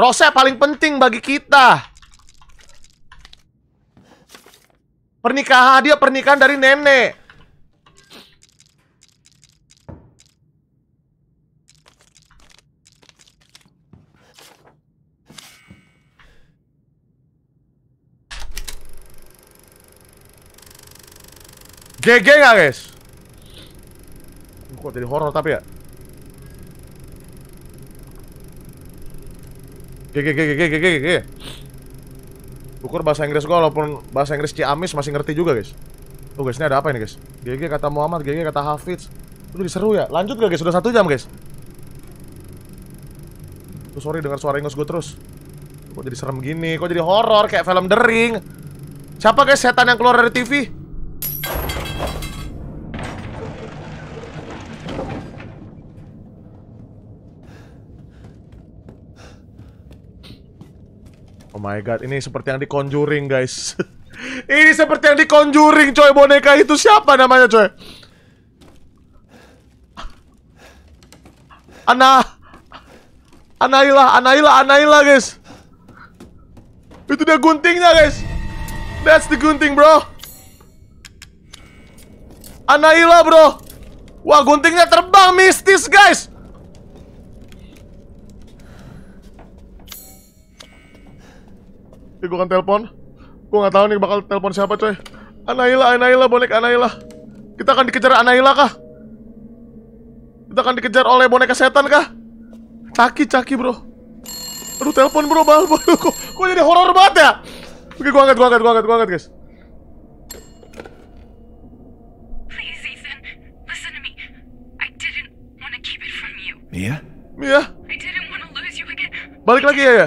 Rose paling penting bagi kita. Pernikahan dia pernikahan dari nenek. GG gak guys? Kok jadi horror tapi ya? GG GG GG GG GG Ukur bahasa Inggris gue, walaupun bahasa Inggris Ciamis masih ngerti juga guys Tuh guys ini ada apa ini guys? GG kata Muhammad, GG kata Hafiz lu seru ya? Lanjut gak guys? Sudah satu jam guys Tuh sorry dengar suara ingus gue terus Kok jadi serem gini? Kok jadi horror kayak film dering? Siapa guys setan yang keluar dari TV? my god, ini seperti yang di Conjuring, guys. ini seperti yang di Conjuring, coy. Boneka itu siapa namanya, coy? Ana Anaila, Anaila, Anaila, guys. Itu dia guntingnya, guys. That's the gunting, bro. Anaila, bro. Wah, guntingnya terbang mistis, guys. Ini gue kan telepon. Gue gak tau nih bakal telepon siapa coy. Anaila, Anaila, bonek Anaila. Kita akan dikejar Anaila kah? Kita akan dikejar oleh boneka setan kah? Caki, caki bro. Aduh telepon bro, bal, bal. Kok, kok jadi horor banget ya? Oke, gue angkat, gue angkat, gue angkat, gue angkat guys. Mia? Mia? Balik lagi ya ya?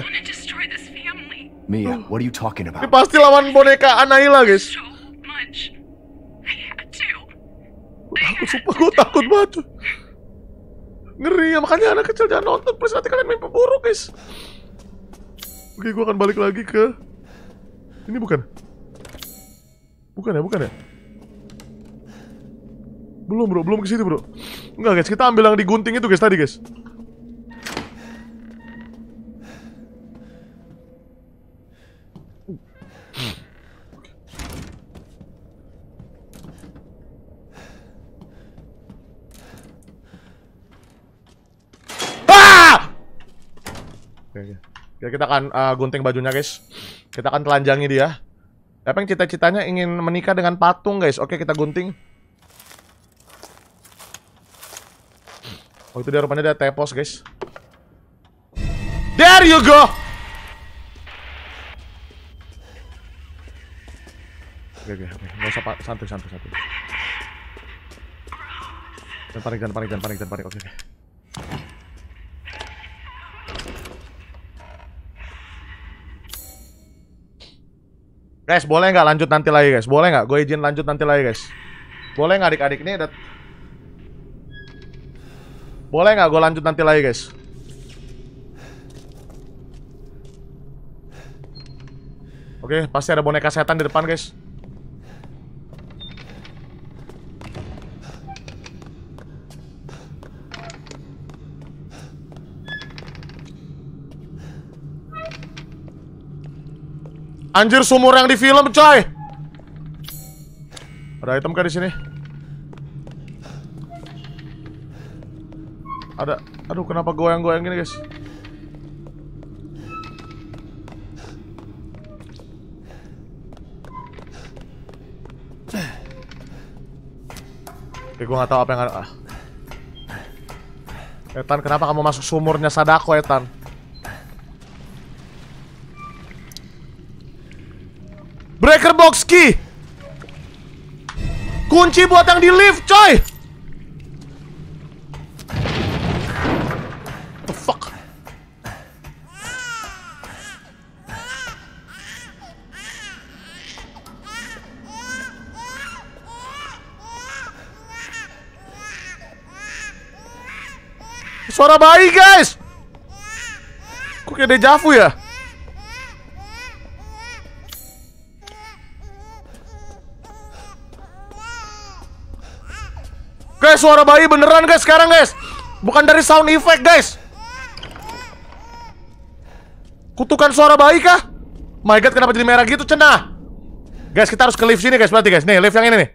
Mia, what are you talking about? Ini pasti lawan boneka Anaila, guys. Gue takut, sumpah gue takut banget. Ngeri ya, makanya anak kecil jangan nonton. Please nanti kalian mimpi buruk, guys. Oke, gue akan balik lagi ke... Ini bukan? Bukan ya, bukan ya? Belum bro, belum ke situ bro. Enggak guys, kita ambil yang digunting itu guys tadi guys. Ya, kita akan uh, gunting bajunya guys. Kita akan telanjangi dia. Tapi yang cita-citanya ingin menikah dengan patung guys. Oke kita gunting. Oh itu dia rupanya dia tepos guys. There you go. Oke oke oke. Gak usah santai santai santai Jangan panik jangan panik jangan panik jangan panik. Oke oke. Guys, boleh nggak lanjut nanti lagi, guys? Boleh nggak? Gue izin lanjut nanti lagi, guys. Boleh nggak adik-adik ini ada... Boleh nggak gue lanjut nanti lagi, guys? Oke, pasti ada boneka setan di depan, guys. Anjir sumur yang di film coy Ada item kah di sini? Ada Aduh kenapa goyang-goyang gini guys Oke gue gak tau apa yang ada ah. Etan kenapa kamu masuk sumurnya Sadako Etan Breaker box key. Kunci buat yang di lift, coy. the fuck. Suara bayi, guys. Kok kayak dejavu ya? Guys, suara bayi beneran guys sekarang guys. Bukan dari sound effect guys. Kutukan suara bayi kah? My god, kenapa jadi merah gitu, cenah? Guys, kita harus ke lift sini guys, berarti guys. Nih, lift yang ini nih.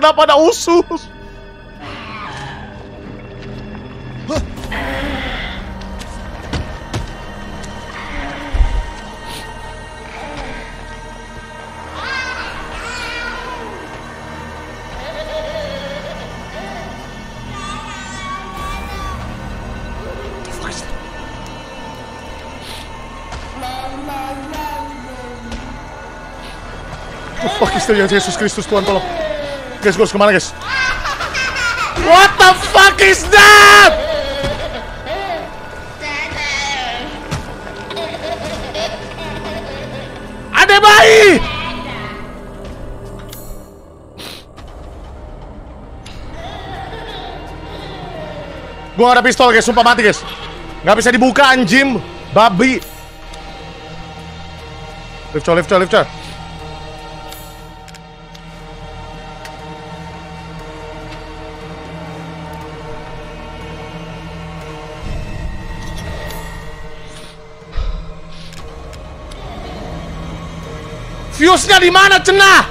kenapa ada usus? Fuck, estaria Jesus Cristo Tuhan tolong. Guys, harus kemana guys? What the fuck is that? Ada bayi! Gua gak ada pistol guys, sumpah mati guys Gak bisa dibuka anjim Babi Lift coy, lift coy, lift coy Fuse-nya di mana, cenah?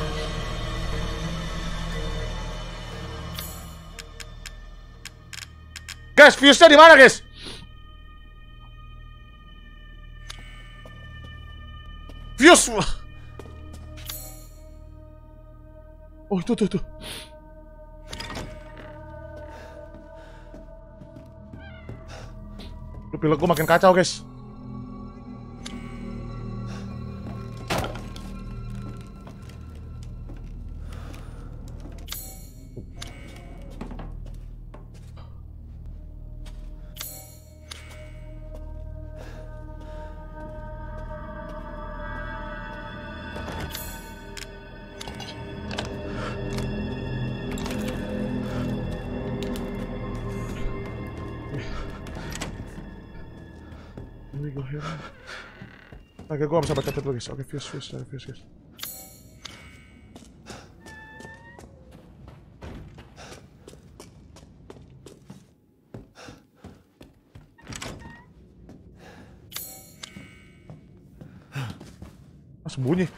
Guys, fuse-nya di mana, guys? Fuse. Oh, itu itu itu. Lebih pilot gue makin kacau, guys. Tak, gue gak bisa pakai chat guys. Oke, fuse, fuse, ya, fuse, fuse guys. Ah, sembunyi.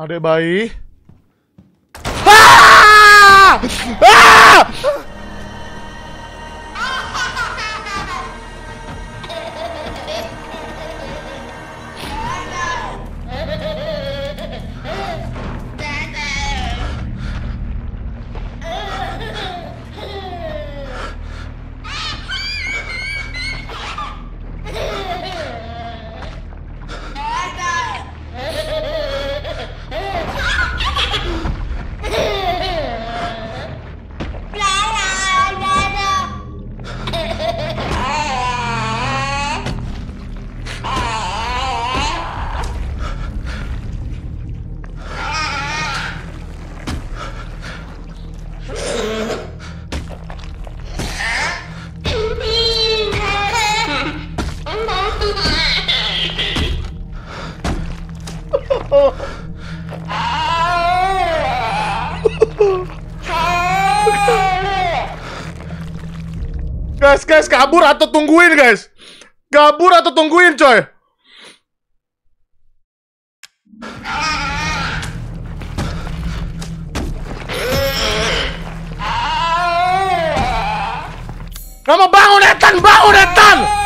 Ada bayi. guys, guys, kabur atau tungguin, guys. Kabur atau tungguin, coy. Kamu bangun, Ethan! Bangun, Ethan!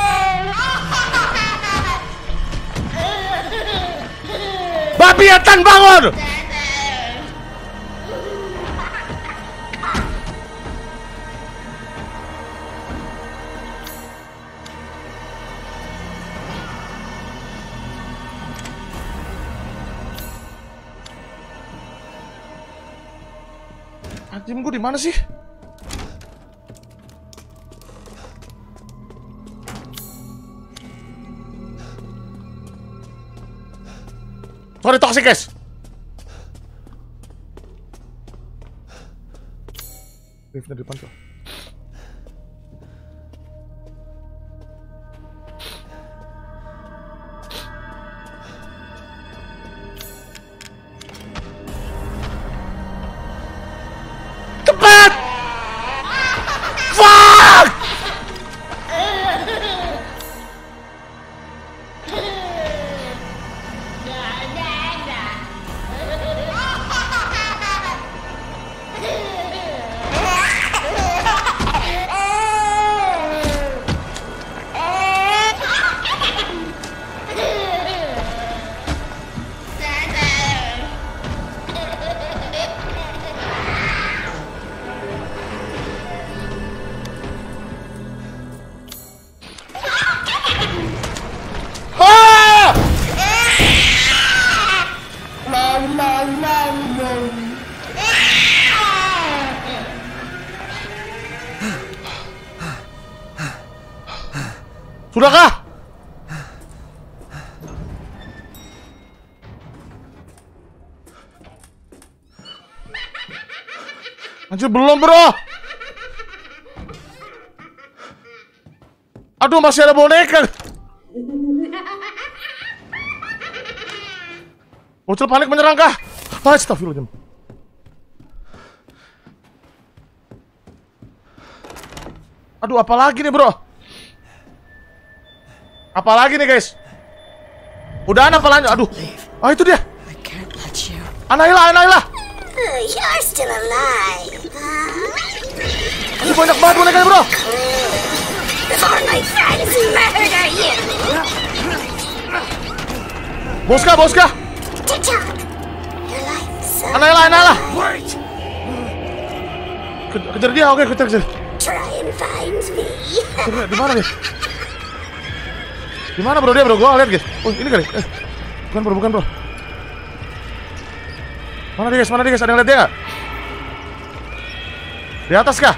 Babi bangun! Tim gue di mana sih? Sorry toxic guys. di depan tuh. Anjir belum bro Aduh masih ada boneka Bocil panik menyerang kah? Astagfirullahaladzim Aduh apalagi nih bro Apalagi nih guys Udah anak lanjut? Aduh oh, itu dia Anaila, Anaila uh, You're still alive ini banyak banget bonekanya, bro. my friends murder Boska, Boska. Anak lah, anak lah. Kejar dia, oke, kejar, kejar. Try and find me. Di mana dia? Di mana bro dia bro? Gua lihat guys. Oh ini kali. Eh. Bukan bro, bukan bro. Mana dia guys? Mana dia guys? Ada yang lihat dia nggak? Di atas kah?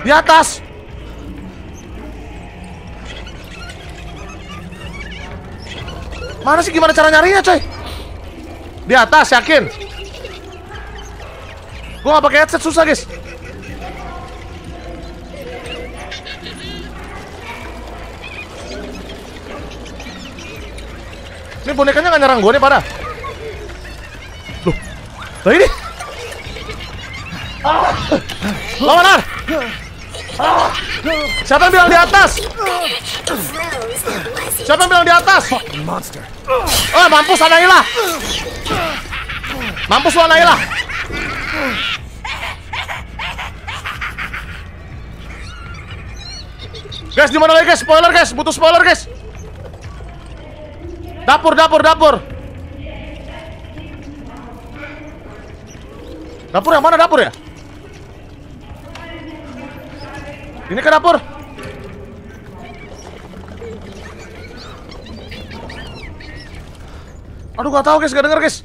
Di atas. Mana sih gimana cara nyarinya, coy? Di atas, yakin? Gua nggak pakai headset susah, guys. Ini bonekanya nggak nyerang gue nih, parah. Loh, Nah ini. Ah. Lawan, Siapa yang bilang di atas? Siapa yang bilang di atas? Monster. Oh, mampus lah. Mampus lu lah. Guys, di lagi guys? Spoiler guys, butuh spoiler guys. Dapur, dapur, dapur. Dapur yang mana dapur ya? Ini ke dapur. Aduh gak tahu guys, gak denger guys.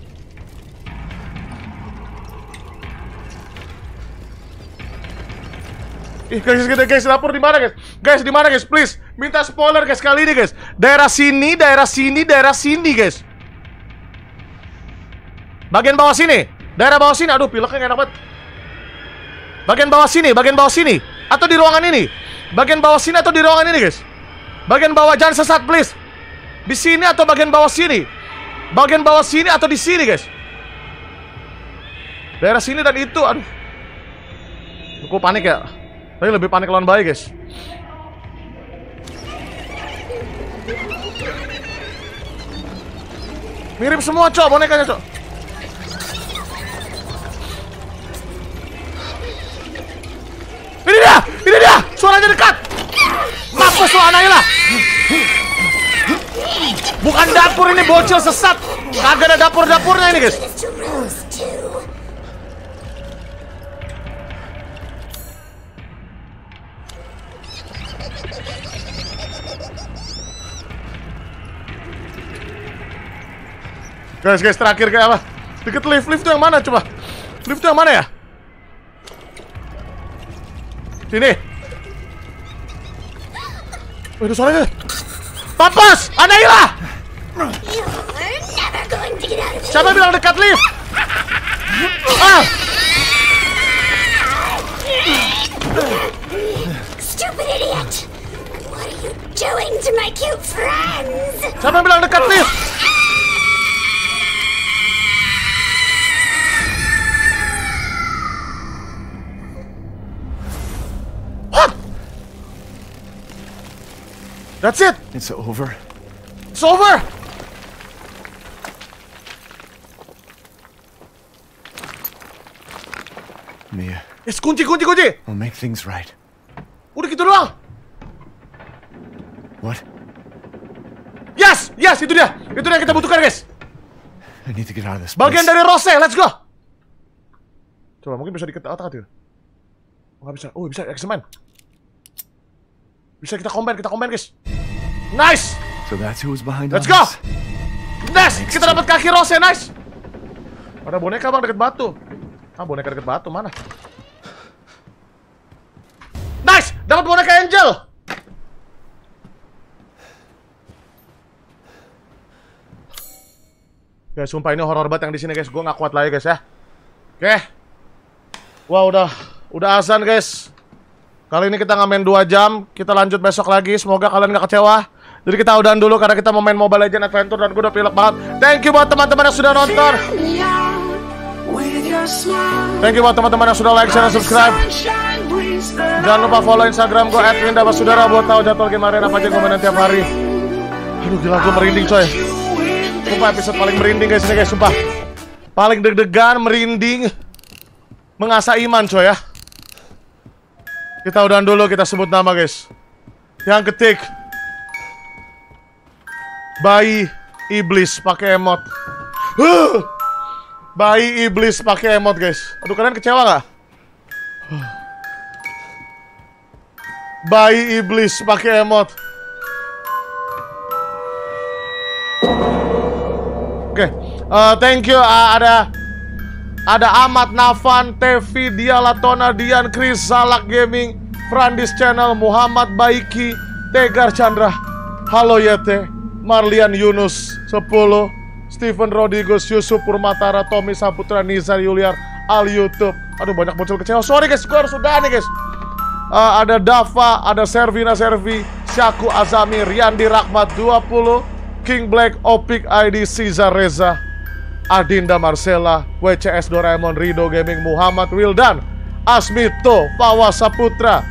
Ih guys, guys, guys dapur di mana guys? Guys di mana guys? Please minta spoiler guys kali ini guys. Daerah sini, daerah sini, daerah sini guys. Bagian bawah sini, daerah bawah sini. Aduh pileknya enak banget. Bagian bawah sini, bagian bawah sini. Atau di ruangan ini? Bagian bawah sini atau di ruangan ini, guys? Bagian bawah jangan sesat, please. Di sini atau bagian bawah sini? Bagian bawah sini atau di sini, guys? Daerah sini dan itu, aduh. aku panik ya. Tapi lebih panik lawan bayi, guys. Mirip semua, cok, bonekanya, cok. Suaranya dekat. Mampus lo Anaila. Bukan dapur ini bocil sesat. Kagak ada dapur-dapurnya ini, guys. Guys, guys, terakhir kayak apa? Deket lift, lift tuh yang mana coba? Lift tuh yang mana ya? Sini. Wih, ada suaranya. Mampus! Anaila! Siapa bilang dekat lift? Ah! Stupid idiot! What are you doing to my cute friends? Siapa bilang dekat lift? That's it! It's over. It's over! Mia. Yes, kunci, kunci, kunci! We'll make things right. Udah gitu doang! What? Yes! Yes, itu dia! Itu dia yang kita butuhkan, guys! I need to get out of this place. Bagian dari Rose, let's go! Coba, mungkin bisa diketat-ketat ah, ya. Oh, nggak bisa. Oh, bisa, Eksemen. Bisa kita combine, kita combine, guys. Nice. So that's who behind Let's go. Nice. kita dapat kaki Rose, nice. Ada boneka bang deket batu. Ah, boneka deket batu mana? Nice. Dapat boneka Angel. Ya, sumpah ini horror banget yang di sini guys. Gue nggak kuat lagi guys ya. Oke. Okay. Wah, wow, udah udah azan guys. Kali ini kita ngamen 2 jam, kita lanjut besok lagi. Semoga kalian gak kecewa. Jadi kita udahan dulu karena kita mau main Mobile Legends Adventure dan gue udah pilek banget. Thank you buat teman-teman yang sudah nonton. Thank you buat teman-teman yang sudah like, share, dan subscribe. Jangan lupa follow Instagram gue @windabasaudara buat tahu jadwal game arena apa aja gue main tiap hari. Aduh gila gue merinding coy. Sumpah episode paling merinding guys ini guys sumpah. Paling deg-degan, merinding, mengasah iman coy ya. Kita udahan dulu, kita sebut nama guys Yang ketik Bayi Iblis pakai emot huh! Bayi Iblis pakai emot guys Aduh kalian kecewa gak? Bayi Iblis pakai emot Oke okay. uh, eh, Thank you uh, Ada ada Ahmad Navan, Tevi, Dialatona, Dian, Chris, Salak Gaming, Frandis Channel, Muhammad Baiki, Tegar Chandra, Halo Yete, Marlian Yunus, 10, Steven Rodriguez, Yusuf Purmatara, Tommy Saputra, Nizar Yuliar, Al Youtube. Aduh banyak muncul kecewa. Sorry guys, gue harus udah nih guys. Uh, ada Dava, ada Servina Servi, Syaku Azami, Riyandi Rahmat 20, King Black, Opik ID, Caesar Reza. Adinda Marcela, WCS Doraemon, Rido Gaming, Muhammad Wildan, Asmito, Pawasa Putra,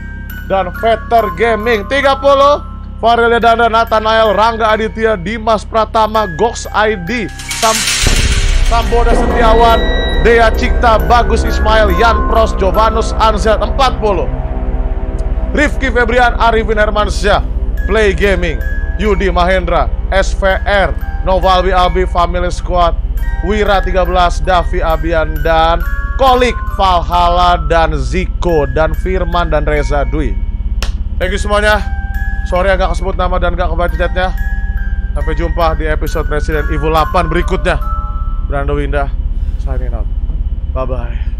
dan Vetter Gaming 30 Varelia Danda, Nathanael, Rangga Aditya, Dimas Pratama, Gox ID, Sam Samboda Setiawan, Dea Cikta, Bagus Ismail, Yan Pros, Jovanus Anzel 40 Rifki Febrian, Arifin Hermansyah, Play Gaming, Yudi Mahendra, SVR, Noval Abi, Family Squad Wira 13 Davi Abian dan Kolik Valhalla dan Ziko dan Firman dan Reza Dwi Thank you semuanya Sorry agak kesebut nama dan gak kebaca chatnya Sampai jumpa di episode Resident Evil 8 berikutnya Brando Winda signing out Bye-bye